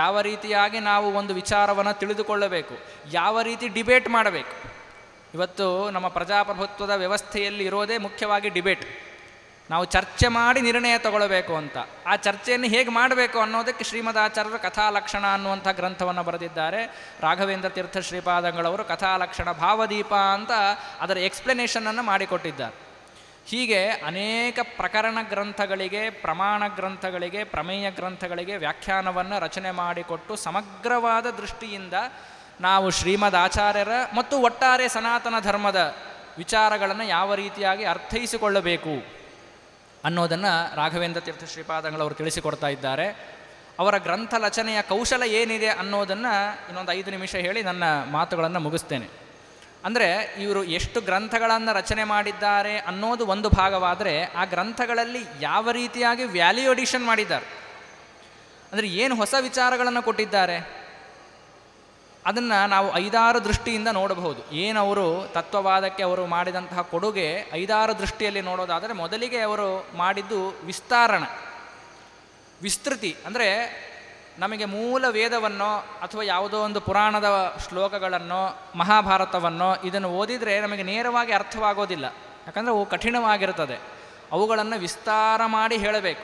ಯಾವ ರೀತಿಯಾಗಿ ನಾವು ಒಂದು ವಿಚಾರವನ್ನು ತಿಳಿದುಕೊಳ್ಳಬೇಕು ಯಾವ ರೀತಿ ಡಿಬೇಟ್ ಮಾಡಬೇಕು ಇವತ್ತು ನಮ್ಮ ಪ್ರಜಾಪ್ರಭುತ್ವದ ವ್ಯವಸ್ಥೆಯಲ್ಲಿ ಇರೋದೇ ಮುಖ್ಯವಾಗಿ ಡಿಬೇಟ್ ನಾವು ಚರ್ಚೆ ಮಾಡಿ ನಿರ್ಣಯ ತಗೊಳ್ಬೇಕು ಅಂತ ಆ ಚರ್ಚೆಯನ್ನು ಹೇಗೆ ಮಾಡಬೇಕು ಅನ್ನೋದಕ್ಕೆ ಶ್ರೀಮದ್ ಶ್ರೀಮದಾಚಾರ್ಯರು ಕಥಾಲಕ್ಷಣ ಅನ್ನುವಂಥ ಗ್ರಂಥವನ್ನು ಬರೆದಿದ್ದಾರೆ ರಾಘವೇಂದ್ರ ತೀರ್ಥ ಶ್ರೀಪಾದಂಗಳವರು ಕಥಾಲಕ್ಷಣ ಭಾವದೀಪ ಅಂತ ಅದರ ಎಕ್ಸ್ಪ್ಲನೇಷನನ್ನು ಮಾಡಿಕೊಟ್ಟಿದ್ದಾರೆ ಹೀಗೆ ಅನೇಕ ಪ್ರಕರಣ ಗ್ರಂಥಗಳಿಗೆ ಪ್ರಮಾಣ ಗ್ರಂಥಗಳಿಗೆ ಪ್ರಮೇಯ ಗ್ರಂಥಗಳಿಗೆ ವ್ಯಾಖ್ಯಾನವನ್ನು ರಚನೆ ಮಾಡಿಕೊಟ್ಟು ಸಮಗ್ರವಾದ ದೃಷ್ಟಿಯಿಂದ ನಾವು ಶ್ರೀಮದ್ ಆಚಾರ್ಯರ ಮತ್ತು ಒಟ್ಟಾರೆ ಸನಾತನ ಧರ್ಮದ ವಿಚಾರಗಳನ್ನು ಯಾವ ರೀತಿಯಾಗಿ ಅರ್ಥೈಸಿಕೊಳ್ಳಬೇಕು ಅನ್ನೋದನ್ನು ರಾಘವೇಂದ್ರ ತೀರ್ಥ ಶ್ರೀಪಾದಂಗಳವರು ತಿಳಿಸಿಕೊಡ್ತಾ ಇದ್ದಾರೆ ಅವರ ಗ್ರಂಥ ರಚನೆಯ ಕೌಶಲ ಏನಿದೆ ಅನ್ನೋದನ್ನು ಇನ್ನೊಂದು ಐದು ನಿಮಿಷ ಹೇಳಿ ನನ್ನ ಮಾತುಗಳನ್ನು ಮುಗಿಸ್ತೇನೆ ಅಂದರೆ ಇವರು ಎಷ್ಟು ಗ್ರಂಥಗಳನ್ನು ರಚನೆ ಮಾಡಿದ್ದಾರೆ ಅನ್ನೋದು ಒಂದು ಭಾಗವಾದರೆ ಆ ಗ್ರಂಥಗಳಲ್ಲಿ ಯಾವ ರೀತಿಯಾಗಿ ವ್ಯಾಲ್ಯೂ ಅಡಿಷನ್ ಮಾಡಿದ್ದಾರೆ ಅಂದರೆ ಏನು ಹೊಸ ವಿಚಾರಗಳನ್ನು ಕೊಟ್ಟಿದ್ದಾರೆ ಅದನ್ನು ನಾವು ಐದಾರು ದೃಷ್ಟಿಯಿಂದ ನೋಡಬಹುದು ಏನವರು ತತ್ವವಾದಕ್ಕೆ ಅವರು ಮಾಡಿದಂತಹ ಕೊಡುಗೆ ಐದಾರು ದೃಷ್ಟಿಯಲ್ಲಿ ನೋಡೋದಾದರೆ ಮೊದಲಿಗೆ ಅವರು ಮಾಡಿದ್ದು ವಿಸ್ತಾರಣ ವಿಸ್ತೃತಿ ಅಂದರೆ ನಮಗೆ ಮೂಲ ವೇದವನ್ನೋ ಅಥವಾ ಯಾವುದೋ ಒಂದು ಪುರಾಣದ ಶ್ಲೋಕಗಳನ್ನು ಮಹಾಭಾರತವನ್ನೋ ಇದನ್ನು ಓದಿದರೆ ನಮಗೆ ನೇರವಾಗಿ ಅರ್ಥವಾಗೋದಿಲ್ಲ ಯಾಕಂದರೆ ಅವು ಕಠಿಣವಾಗಿರುತ್ತದೆ ಅವುಗಳನ್ನು ವಿಸ್ತಾರ ಮಾಡಿ ಹೇಳಬೇಕು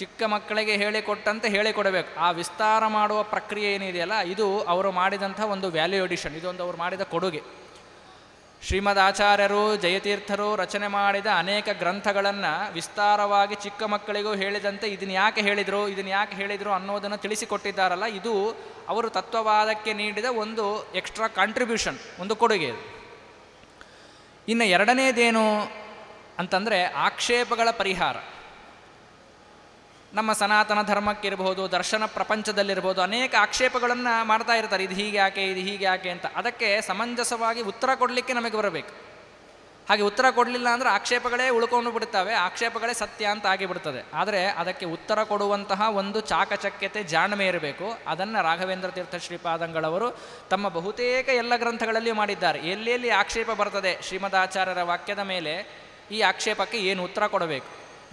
ಚಿಕ್ಕ ಮಕ್ಕಳಿಗೆ ಹೇಳಿಕೊಟ್ಟಂತೆ ಹೇಳಿಕೊಡಬೇಕು ಆ ವಿಸ್ತಾರ ಮಾಡುವ ಪ್ರಕ್ರಿಯೆ ಏನಿದೆಯಲ್ಲ ಇದು ಅವರು ಮಾಡಿದಂಥ ಒಂದು ವ್ಯಾಲ್ಯೂ ಎಡಿಷನ್ ಇದೊಂದು ಅವರು ಮಾಡಿದ ಕೊಡುಗೆ ಶ್ರೀಮದ್ ಆಚಾರ್ಯರು ಜಯತೀರ್ಥರು ರಚನೆ ಮಾಡಿದ ಅನೇಕ ಗ್ರಂಥಗಳನ್ನು ವಿಸ್ತಾರವಾಗಿ ಚಿಕ್ಕ ಮಕ್ಕಳಿಗೂ ಹೇಳಿದಂತೆ ಇದನ್ನು ಯಾಕೆ ಹೇಳಿದರು ಇದನ್ನು ಯಾಕೆ ಹೇಳಿದರು ಅನ್ನೋದನ್ನು ತಿಳಿಸಿಕೊಟ್ಟಿದ್ದಾರಲ್ಲ ಇದು ಅವರು ತತ್ವವಾದಕ್ಕೆ ನೀಡಿದ ಒಂದು ಎಕ್ಸ್ಟ್ರಾ ಕಾಂಟ್ರಿಬ್ಯೂಷನ್ ಒಂದು ಕೊಡುಗೆ ಇದು ಇನ್ನು ಎರಡನೇದೇನು ಅಂತಂದರೆ ಆಕ್ಷೇಪಗಳ ಪರಿಹಾರ ನಮ್ಮ ಸನಾತನ ಧರ್ಮಕ್ಕಿರ್ಬೋದು ದರ್ಶನ ಪ್ರಪಂಚದಲ್ಲಿರ್ಬೋದು ಅನೇಕ ಆಕ್ಷೇಪಗಳನ್ನು ಮಾಡ್ತಾ ಇರ್ತಾರೆ ಇದು ಹೀಗೆ ಯಾಕೆ ಇದು ಹೀಗೆ ಯಾಕೆ ಅಂತ ಅದಕ್ಕೆ ಸಮಂಜಸವಾಗಿ ಉತ್ತರ ಕೊಡಲಿಕ್ಕೆ ನಮಗೆ ಬರಬೇಕು ಹಾಗೆ ಉತ್ತರ ಕೊಡಲಿಲ್ಲ ಅಂದರೆ ಆಕ್ಷೇಪಗಳೇ ಉಳ್ಕೊಂಡು ಬಿಡ್ತವೆ ಆಕ್ಷೇಪಗಳೇ ಸತ್ಯ ಅಂತ ಆಗಿಬಿಡ್ತದೆ ಆದರೆ ಅದಕ್ಕೆ ಉತ್ತರ ಕೊಡುವಂತಹ ಒಂದು ಚಾಕಚಕ್ಯತೆ ಜಾಣ್ಮೆ ಇರಬೇಕು ಅದನ್ನು ರಾಘವೇಂದ್ರ ತೀರ್ಥ ಶ್ರೀಪಾದಂಗಳವರು ತಮ್ಮ ಬಹುತೇಕ ಎಲ್ಲ ಗ್ರಂಥಗಳಲ್ಲಿ ಮಾಡಿದ್ದಾರೆ ಎಲ್ಲೆಲ್ಲಿ ಆಕ್ಷೇಪ ಬರ್ತದೆ ಶ್ರೀಮದಾಚಾರ್ಯರ ವಾಕ್ಯದ ಮೇಲೆ ಈ ಆಕ್ಷೇಪಕ್ಕೆ ಏನು ಉತ್ತರ ಕೊಡಬೇಕು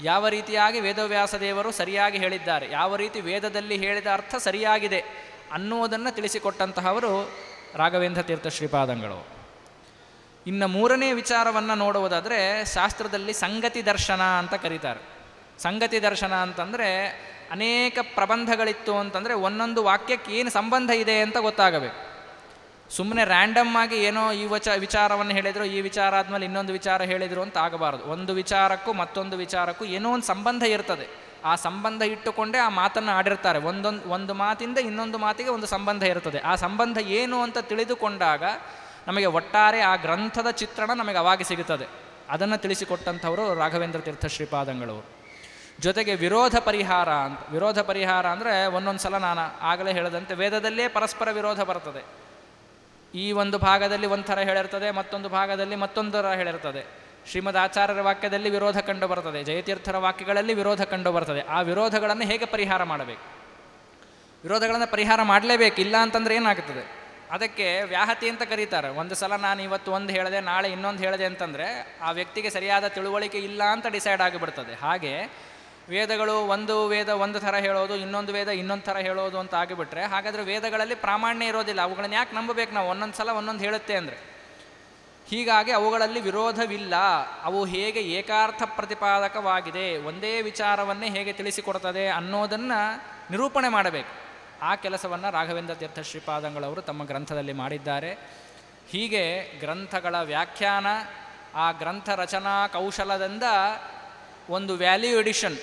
ಯಾವ ರೀತಿಯಾಗಿ ವೇದವ್ಯಾಸ ದೇವರು ಸರಿಯಾಗಿ ಹೇಳಿದ್ದಾರೆ ಯಾವ ರೀತಿ ವೇದದಲ್ಲಿ ಹೇಳಿದ ಅರ್ಥ ಸರಿಯಾಗಿದೆ ಅನ್ನುವುದನ್ನು ತಿಳಿಸಿಕೊಟ್ಟಂತಹವರು ರಾಘವೇಂದ್ರ ತೀರ್ಥ ಶ್ರೀಪಾದಂಗಳು ಇನ್ನು ಮೂರನೇ ವಿಚಾರವನ್ನು ನೋಡುವುದಾದರೆ ಶಾಸ್ತ್ರದಲ್ಲಿ ಸಂಗತಿ ದರ್ಶನ ಅಂತ ಕರೀತಾರೆ ಸಂಗತಿ ದರ್ಶನ ಅಂತಂದರೆ ಅನೇಕ ಪ್ರಬಂಧಗಳಿತ್ತು ಅಂತಂದರೆ ಒಂದೊಂದು ವಾಕ್ಯಕ್ಕೆ ಏನು ಸಂಬಂಧ ಇದೆ ಅಂತ ಗೊತ್ತಾಗಬೇಕು ಸುಮ್ಮನೆ ರ್ಯಾಂಡಮ್ ಆಗಿ ಏನೋ ಈ ವಚ ವಿಚಾರವನ್ನು ಹೇಳಿದರು ಈ ವಿಚಾರ ಆದಮೇಲೆ ಇನ್ನೊಂದು ವಿಚಾರ ಹೇಳಿದರು ಅಂತ ಆಗಬಾರದು ಒಂದು ವಿಚಾರಕ್ಕೂ ಮತ್ತೊಂದು ವಿಚಾರಕ್ಕೂ ಏನೋ ಒಂದು ಸಂಬಂಧ ಇರ್ತದೆ ಆ ಸಂಬಂಧ ಇಟ್ಟುಕೊಂಡೇ ಆ ಮಾತನ್ನು ಆಡಿರ್ತಾರೆ ಒಂದೊಂದು ಒಂದು ಮಾತಿಂದ ಇನ್ನೊಂದು ಮಾತಿಗೆ ಒಂದು ಸಂಬಂಧ ಇರ್ತದೆ ಆ ಸಂಬಂಧ ಏನು ಅಂತ ತಿಳಿದುಕೊಂಡಾಗ ನಮಗೆ ಒಟ್ಟಾರೆ ಆ ಗ್ರಂಥದ ಚಿತ್ರಣ ನಮಗೆ ಅವಾಗ ಸಿಗುತ್ತದೆ ಅದನ್ನು ತಿಳಿಸಿಕೊಟ್ಟಂಥವರು ರಾಘವೇಂದ್ರ ತೀರ್ಥ ಶ್ರೀಪಾದಂಗಳವರು ಜೊತೆಗೆ ವಿರೋಧ ಪರಿಹಾರ ಅಂತ ವಿರೋಧ ಪರಿಹಾರ ಅಂದರೆ ಒಂದೊಂದು ಸಲ ನಾನು ಆಗಲೇ ಹೇಳದಂತೆ ವೇದದಲ್ಲೇ ಪರಸ್ಪರ ವಿರೋಧ ಬರ್ತದೆ ಈ ಒಂದು ಭಾಗದಲ್ಲಿ ಒಂಥರ ಹೇಳಿರ್ತದೆ ಮತ್ತೊಂದು ಭಾಗದಲ್ಲಿ ಮತ್ತೊಂದು ಥರ ಹೇಳಿರ್ತದೆ ಶ್ರೀಮದ್ ಆಚಾರ್ಯರ ವಾಕ್ಯದಲ್ಲಿ ವಿರೋಧ ಕಂಡು ಬರ್ತದೆ ಜಯತೀರ್ಥರ ವಾಕ್ಯಗಳಲ್ಲಿ ವಿರೋಧ ಕಂಡು ಬರ್ತದೆ ಆ ವಿರೋಧಗಳನ್ನು ಹೇಗೆ ಪರಿಹಾರ ಮಾಡಬೇಕು ವಿರೋಧಗಳನ್ನು ಪರಿಹಾರ ಮಾಡಲೇಬೇಕು ಇಲ್ಲ ಅಂತಂದ್ರೆ ಏನಾಗ್ತದೆ ಅದಕ್ಕೆ ವ್ಯಾಹತಿ ಅಂತ ಕರೀತಾರೆ ಒಂದು ಸಲ ನಾನು ಇವತ್ತು ಒಂದು ಹೇಳಿದೆ ನಾಳೆ ಇನ್ನೊಂದು ಹೇಳಿದೆ ಅಂತಂದರೆ ಆ ವ್ಯಕ್ತಿಗೆ ಸರಿಯಾದ ತಿಳುವಳಿಕೆ ಇಲ್ಲ ಅಂತ ಡಿಸೈಡ್ ಆಗಿಬಿಡ್ತದೆ ಹಾಗೆ ವೇದಗಳು ಒಂದು ವೇದ ಒಂದು ಥರ ಹೇಳೋದು ಇನ್ನೊಂದು ವೇದ ಇನ್ನೊಂದು ಥರ ಹೇಳೋದು ಅಂತ ಆಗಿಬಿಟ್ರೆ ಹಾಗಾದರೆ ವೇದಗಳಲ್ಲಿ ಪ್ರಾಮಾಣ್ಯ ಇರೋದಿಲ್ಲ ಅವುಗಳನ್ನ ಯಾಕೆ ನಂಬಬೇಕು ನಾವು ಒಂದೊಂದು ಸಲ ಒಂದೊಂದು ಹೇಳುತ್ತೆ ಅಂದರೆ ಹೀಗಾಗಿ ಅವುಗಳಲ್ಲಿ ವಿರೋಧವಿಲ್ಲ ಅವು ಹೇಗೆ ಏಕಾರ್ಥ ಪ್ರತಿಪಾದಕವಾಗಿದೆ ಒಂದೇ ವಿಚಾರವನ್ನೇ ಹೇಗೆ ತಿಳಿಸಿಕೊಡ್ತದೆ ಅನ್ನೋದನ್ನು ನಿರೂಪಣೆ ಮಾಡಬೇಕು ಆ ಕೆಲಸವನ್ನು ರಾಘವೇಂದ್ರ ತೀರ್ಥ ಶ್ರೀಪಾದಂಗಳವರು ತಮ್ಮ ಗ್ರಂಥದಲ್ಲಿ ಮಾಡಿದ್ದಾರೆ ಹೀಗೆ ಗ್ರಂಥಗಳ ವ್ಯಾಖ್ಯಾನ ಆ ಗ್ರಂಥ ರಚನಾ ಕೌಶಲದಿಂದ ಒಂದು ವ್ಯಾಲ್ಯೂ ಎಡಿಷನ್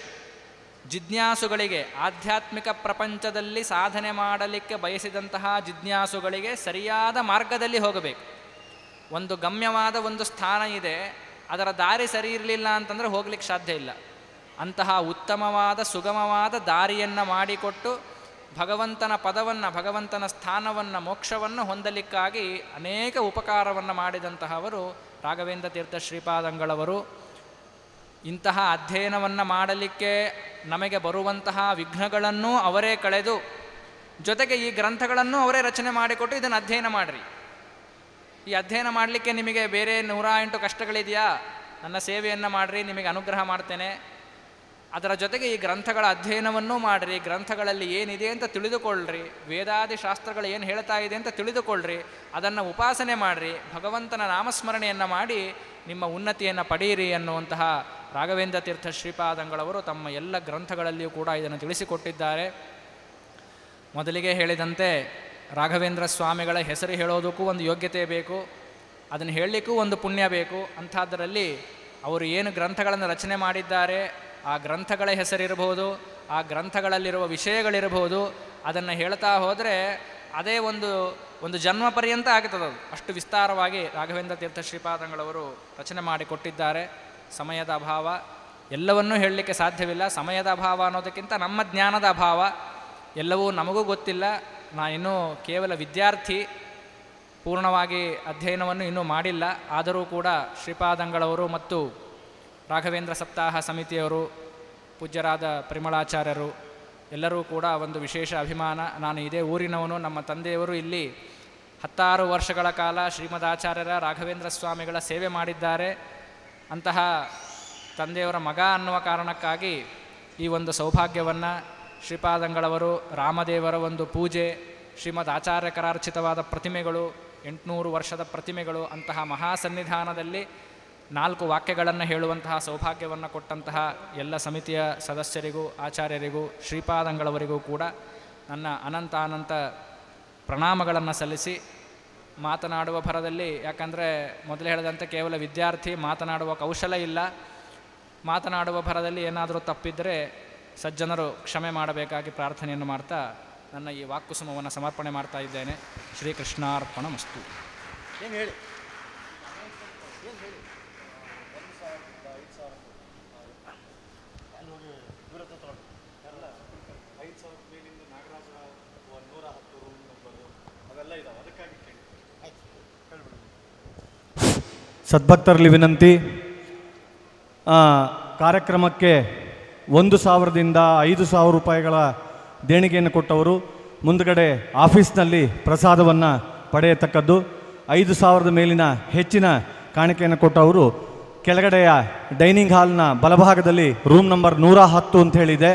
ಜಿಜ್ಞಾಸುಗಳಿಗೆ ಆಧ್ಯಾತ್ಮಿಕ ಪ್ರಪಂಚದಲ್ಲಿ ಸಾಧನೆ ಮಾಡಲಿಕ್ಕೆ ಬಯಸಿದಂತಹ ಜಿಜ್ಞಾಸುಗಳಿಗೆ ಸರಿಯಾದ ಮಾರ್ಗದಲ್ಲಿ ಹೋಗಬೇಕು ಒಂದು ಗಮ್ಯವಾದ ಒಂದು ಸ್ಥಾನ ಇದೆ ಅದರ ದಾರಿ ಸರಿ ಇರಲಿಲ್ಲ ಅಂತಂದರೆ ಹೋಗ್ಲಿಕ್ಕೆ ಸಾಧ್ಯ ಇಲ್ಲ ಅಂತಹ ಉತ್ತಮವಾದ ಸುಗಮವಾದ ದಾರಿಯನ್ನು ಮಾಡಿಕೊಟ್ಟು ಭಗವಂತನ ಪದವನ್ನು ಭಗವಂತನ ಸ್ಥಾನವನ್ನು ಮೋಕ್ಷವನ್ನು ಹೊಂದಲಿಕ್ಕಾಗಿ ಅನೇಕ ಉಪಕಾರವನ್ನು ಮಾಡಿದಂತಹವರು ರಾಘವೇಂದ್ರ ತೀರ್ಥ ಶ್ರೀಪಾದಂಗಳವರು ಇಂತಹ ಅಧ್ಯಯನವನ್ನು ಮಾಡಲಿಕ್ಕೆ ನಮಗೆ ಬರುವಂತಹ ವಿಘ್ನಗಳನ್ನು ಅವರೇ ಕಳೆದು ಜೊತೆಗೆ ಈ ಗ್ರಂಥಗಳನ್ನು ಅವರೇ ರಚನೆ ಮಾಡಿಕೊಟ್ಟು ಇದನ್ನು ಅಧ್ಯಯನ ಮಾಡಿರಿ ಈ ಅಧ್ಯಯನ ಮಾಡಲಿಕ್ಕೆ ನಿಮಗೆ ಬೇರೆ ನೂರ ಎಂಟು ಕಷ್ಟಗಳಿದೆಯಾ ನನ್ನ ಸೇವೆಯನ್ನು ಮಾಡಿರಿ ನಿಮಗೆ ಅನುಗ್ರಹ ಮಾಡ್ತೇನೆ ಅದರ ಜೊತೆಗೆ ಈ ಗ್ರಂಥಗಳ ಅಧ್ಯಯನವನ್ನೂ ಮಾಡಿರಿ ಗ್ರಂಥಗಳಲ್ಲಿ ಏನಿದೆ ಅಂತ ತಿಳಿದುಕೊಳ್ಳ್ರಿ ವೇದಾದಿ ಶಾಸ್ತ್ರಗಳು ಏನು ಹೇಳ್ತಾ ಇದೆ ಅಂತ ತಿಳಿದುಕೊಳ್ಳ್ರಿ ಅದನ್ನು ಉಪಾಸನೆ ಮಾಡಿರಿ ಭಗವಂತನ ನಾಮಸ್ಮರಣೆಯನ್ನು ಮಾಡಿ ನಿಮ್ಮ ಉನ್ನತಿಯನ್ನು ಪಡೆಯಿರಿ ಅನ್ನುವಂತಹ ರಾಘವೇಂದ್ರ ತೀರ್ಥ ಶ್ರೀಪಾದಂಗಳವರು ತಮ್ಮ ಎಲ್ಲ ಗ್ರಂಥಗಳಲ್ಲಿಯೂ ಕೂಡ ಇದನ್ನು ತಿಳಿಸಿಕೊಟ್ಟಿದ್ದಾರೆ ಮೊದಲಿಗೆ ಹೇಳಿದಂತೆ ರಾಘವೇಂದ್ರ ಸ್ವಾಮಿಗಳ ಹೆಸರು ಹೇಳೋದಕ್ಕೂ ಒಂದು ಯೋಗ್ಯತೆ ಬೇಕು ಅದನ್ನು ಹೇಳಲಿಕ್ಕೂ ಒಂದು ಪುಣ್ಯ ಬೇಕು ಅಂಥದ್ದರಲ್ಲಿ ಅವರು ಏನು ಗ್ರಂಥಗಳನ್ನು ರಚನೆ ಮಾಡಿದ್ದಾರೆ ಆ ಗ್ರಂಥಗಳ ಹೆಸರಿರಬಹುದು ಆ ಗ್ರಂಥಗಳಲ್ಲಿರುವ ವಿಷಯಗಳಿರಬಹುದು ಅದನ್ನು ಹೇಳ್ತಾ ಹೋದರೆ ಅದೇ ಒಂದು ಒಂದು ಜನ್ಮ ಪರ್ಯಂತ ಆಗ್ತದದು ಅಷ್ಟು ವಿಸ್ತಾರವಾಗಿ ರಾಘವೇಂದ್ರ ತೀರ್ಥ ಶ್ರೀಪಾದಂಗಳವರು ರಚನೆ ಮಾಡಿಕೊಟ್ಟಿದ್ದಾರೆ ಸಮಯದ ಅಭಾವ ಎಲ್ಲವನ್ನೂ ಹೇಳಲಿಕ್ಕೆ ಸಾಧ್ಯವಿಲ್ಲ ಸಮಯದ ಅಭಾವ ಅನ್ನೋದಕ್ಕಿಂತ ನಮ್ಮ ಜ್ಞಾನದ ಅಭಾವ ಎಲ್ಲವೂ ನಮಗೂ ಗೊತ್ತಿಲ್ಲ ಇನ್ನೂ ಕೇವಲ ವಿದ್ಯಾರ್ಥಿ ಪೂರ್ಣವಾಗಿ ಅಧ್ಯಯನವನ್ನು ಇನ್ನೂ ಮಾಡಿಲ್ಲ ಆದರೂ ಕೂಡ ಶ್ರೀಪಾದಂಗಳವರು ಮತ್ತು ರಾಘವೇಂದ್ರ ಸಪ್ತಾಹ ಸಮಿತಿಯವರು ಪೂಜ್ಯರಾದ ಪರಿಮಳಾಚಾರ್ಯರು ಎಲ್ಲರೂ ಕೂಡ ಒಂದು ವಿಶೇಷ ಅಭಿಮಾನ ನಾನು ಇದೇ ಊರಿನವನು ನಮ್ಮ ತಂದೆಯವರು ಇಲ್ಲಿ ಹತ್ತಾರು ವರ್ಷಗಳ ಕಾಲ ಶ್ರೀಮದಾಚಾರ್ಯರ ರಾಘವೇಂದ್ರ ಸ್ವಾಮಿಗಳ ಸೇವೆ ಮಾಡಿದ್ದಾರೆ ಅಂತಹ ತಂದೆಯವರ ಮಗ ಅನ್ನುವ ಕಾರಣಕ್ಕಾಗಿ ಈ ಒಂದು ಸೌಭಾಗ್ಯವನ್ನು ಶ್ರೀಪಾದಂಗಳವರು ರಾಮದೇವರ ಒಂದು ಪೂಜೆ ಶ್ರೀಮದ್ ಆಚಾರ್ಯಕರಾರ್ಚಿತವಾದ ಪ್ರತಿಮೆಗಳು ಎಂಟುನೂರು ವರ್ಷದ ಪ್ರತಿಮೆಗಳು ಅಂತಹ ಮಹಾಸನ್ನಿಧಾನದಲ್ಲಿ ನಾಲ್ಕು ವಾಕ್ಯಗಳನ್ನು ಹೇಳುವಂತಹ ಸೌಭಾಗ್ಯವನ್ನು ಕೊಟ್ಟಂತಹ ಎಲ್ಲ ಸಮಿತಿಯ ಸದಸ್ಯರಿಗೂ ಆಚಾರ್ಯರಿಗೂ ಶ್ರೀಪಾದಂಗಳವರಿಗೂ ಕೂಡ ನನ್ನ ಅನಂತ ಅನಂತ ಪ್ರಣಾಮಗಳನ್ನು ಸಲ್ಲಿಸಿ ಮಾತನಾಡುವ ಭರದಲ್ಲಿ ಯಾಕಂದರೆ ಮೊದಲು ಹೇಳಿದಂತೆ ಕೇವಲ ವಿದ್ಯಾರ್ಥಿ ಮಾತನಾಡುವ ಕೌಶಲ ಇಲ್ಲ ಮಾತನಾಡುವ ಭರದಲ್ಲಿ ಏನಾದರೂ ತಪ್ಪಿದ್ದರೆ ಸಜ್ಜನರು ಕ್ಷಮೆ ಮಾಡಬೇಕಾಗಿ ಪ್ರಾರ್ಥನೆಯನ್ನು ಮಾಡ್ತಾ ನನ್ನ ಈ ವಾಕುಸುಮವನ್ನು ಸಮರ್ಪಣೆ ಮಾಡ್ತಾ ಇದ್ದೇನೆ ಶ್ರೀಕೃಷ್ಣಾರ್ಪಣ ಮಸ್ತು ಏನು ಹೇಳಿ ಸದ್ಭಕ್ತರಲ್ಲಿ ವಿನಂತಿ ಕಾರ್ಯಕ್ರಮಕ್ಕೆ ಒಂದು ಸಾವಿರದಿಂದ ಐದು ಸಾವಿರ ರೂಪಾಯಿಗಳ ದೇಣಿಗೆಯನ್ನು ಕೊಟ್ಟವರು ಮುಂದುಗಡೆ ಆಫೀಸ್ನಲ್ಲಿ ಪ್ರಸಾದವನ್ನು ಪಡೆಯತಕ್ಕದ್ದು ಐದು ಸಾವಿರದ ಮೇಲಿನ ಹೆಚ್ಚಿನ ಕಾಣಿಕೆಯನ್ನು ಕೊಟ್ಟವರು ಕೆಳಗಡೆಯ ಡೈನಿಂಗ್ ಹಾಲ್ನ ಬಲಭಾಗದಲ್ಲಿ ರೂಮ್ ನಂಬರ್ ನೂರ ಹತ್ತು ಹೇಳಿದೆ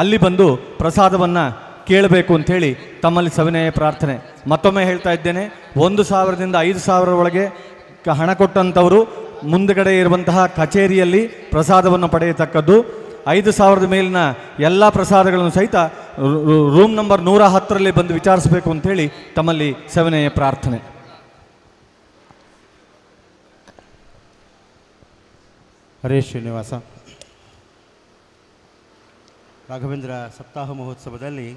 ಅಲ್ಲಿ ಬಂದು ಪ್ರಸಾದವನ್ನು ಕೇಳಬೇಕು ಅಂಥೇಳಿ ತಮ್ಮಲ್ಲಿ ಸವಿನಯ ಪ್ರಾರ್ಥನೆ ಮತ್ತೊಮ್ಮೆ ಹೇಳ್ತಾ ಇದ್ದೇನೆ ಒಂದು ಸಾವಿರದಿಂದ ಐದು ಸಾವಿರ ಒಳಗೆ ಹಣ ಕೊಟ್ಟಂಥವರು ಮುಂದಗಡೆ ಇರುವಂತಹ ಕಚೇರಿಯಲ್ಲಿ ಪ್ರಸಾದವನ್ನು ಪಡೆಯತಕ್ಕದ್ದು ಐದು ಸಾವಿರದ ಮೇಲಿನ ಎಲ್ಲ ಪ್ರಸಾದಗಳನ್ನು ಸಹಿತ ರೂಮ್ ನಂಬರ್ ನೂರ ಹತ್ತರಲ್ಲಿ ಬಂದು ವಿಚಾರಿಸಬೇಕು ಅಂತೇಳಿ ತಮ್ಮಲ್ಲಿ ಸವಿನಯ ಪ್ರಾರ್ಥನೆ ಹರೇ ಶ್ರೀನಿವಾಸ ರಾಘವೇಂದ್ರ ಸಪ್ತಾಹ ಮಹೋತ್ಸವದಲ್ಲಿ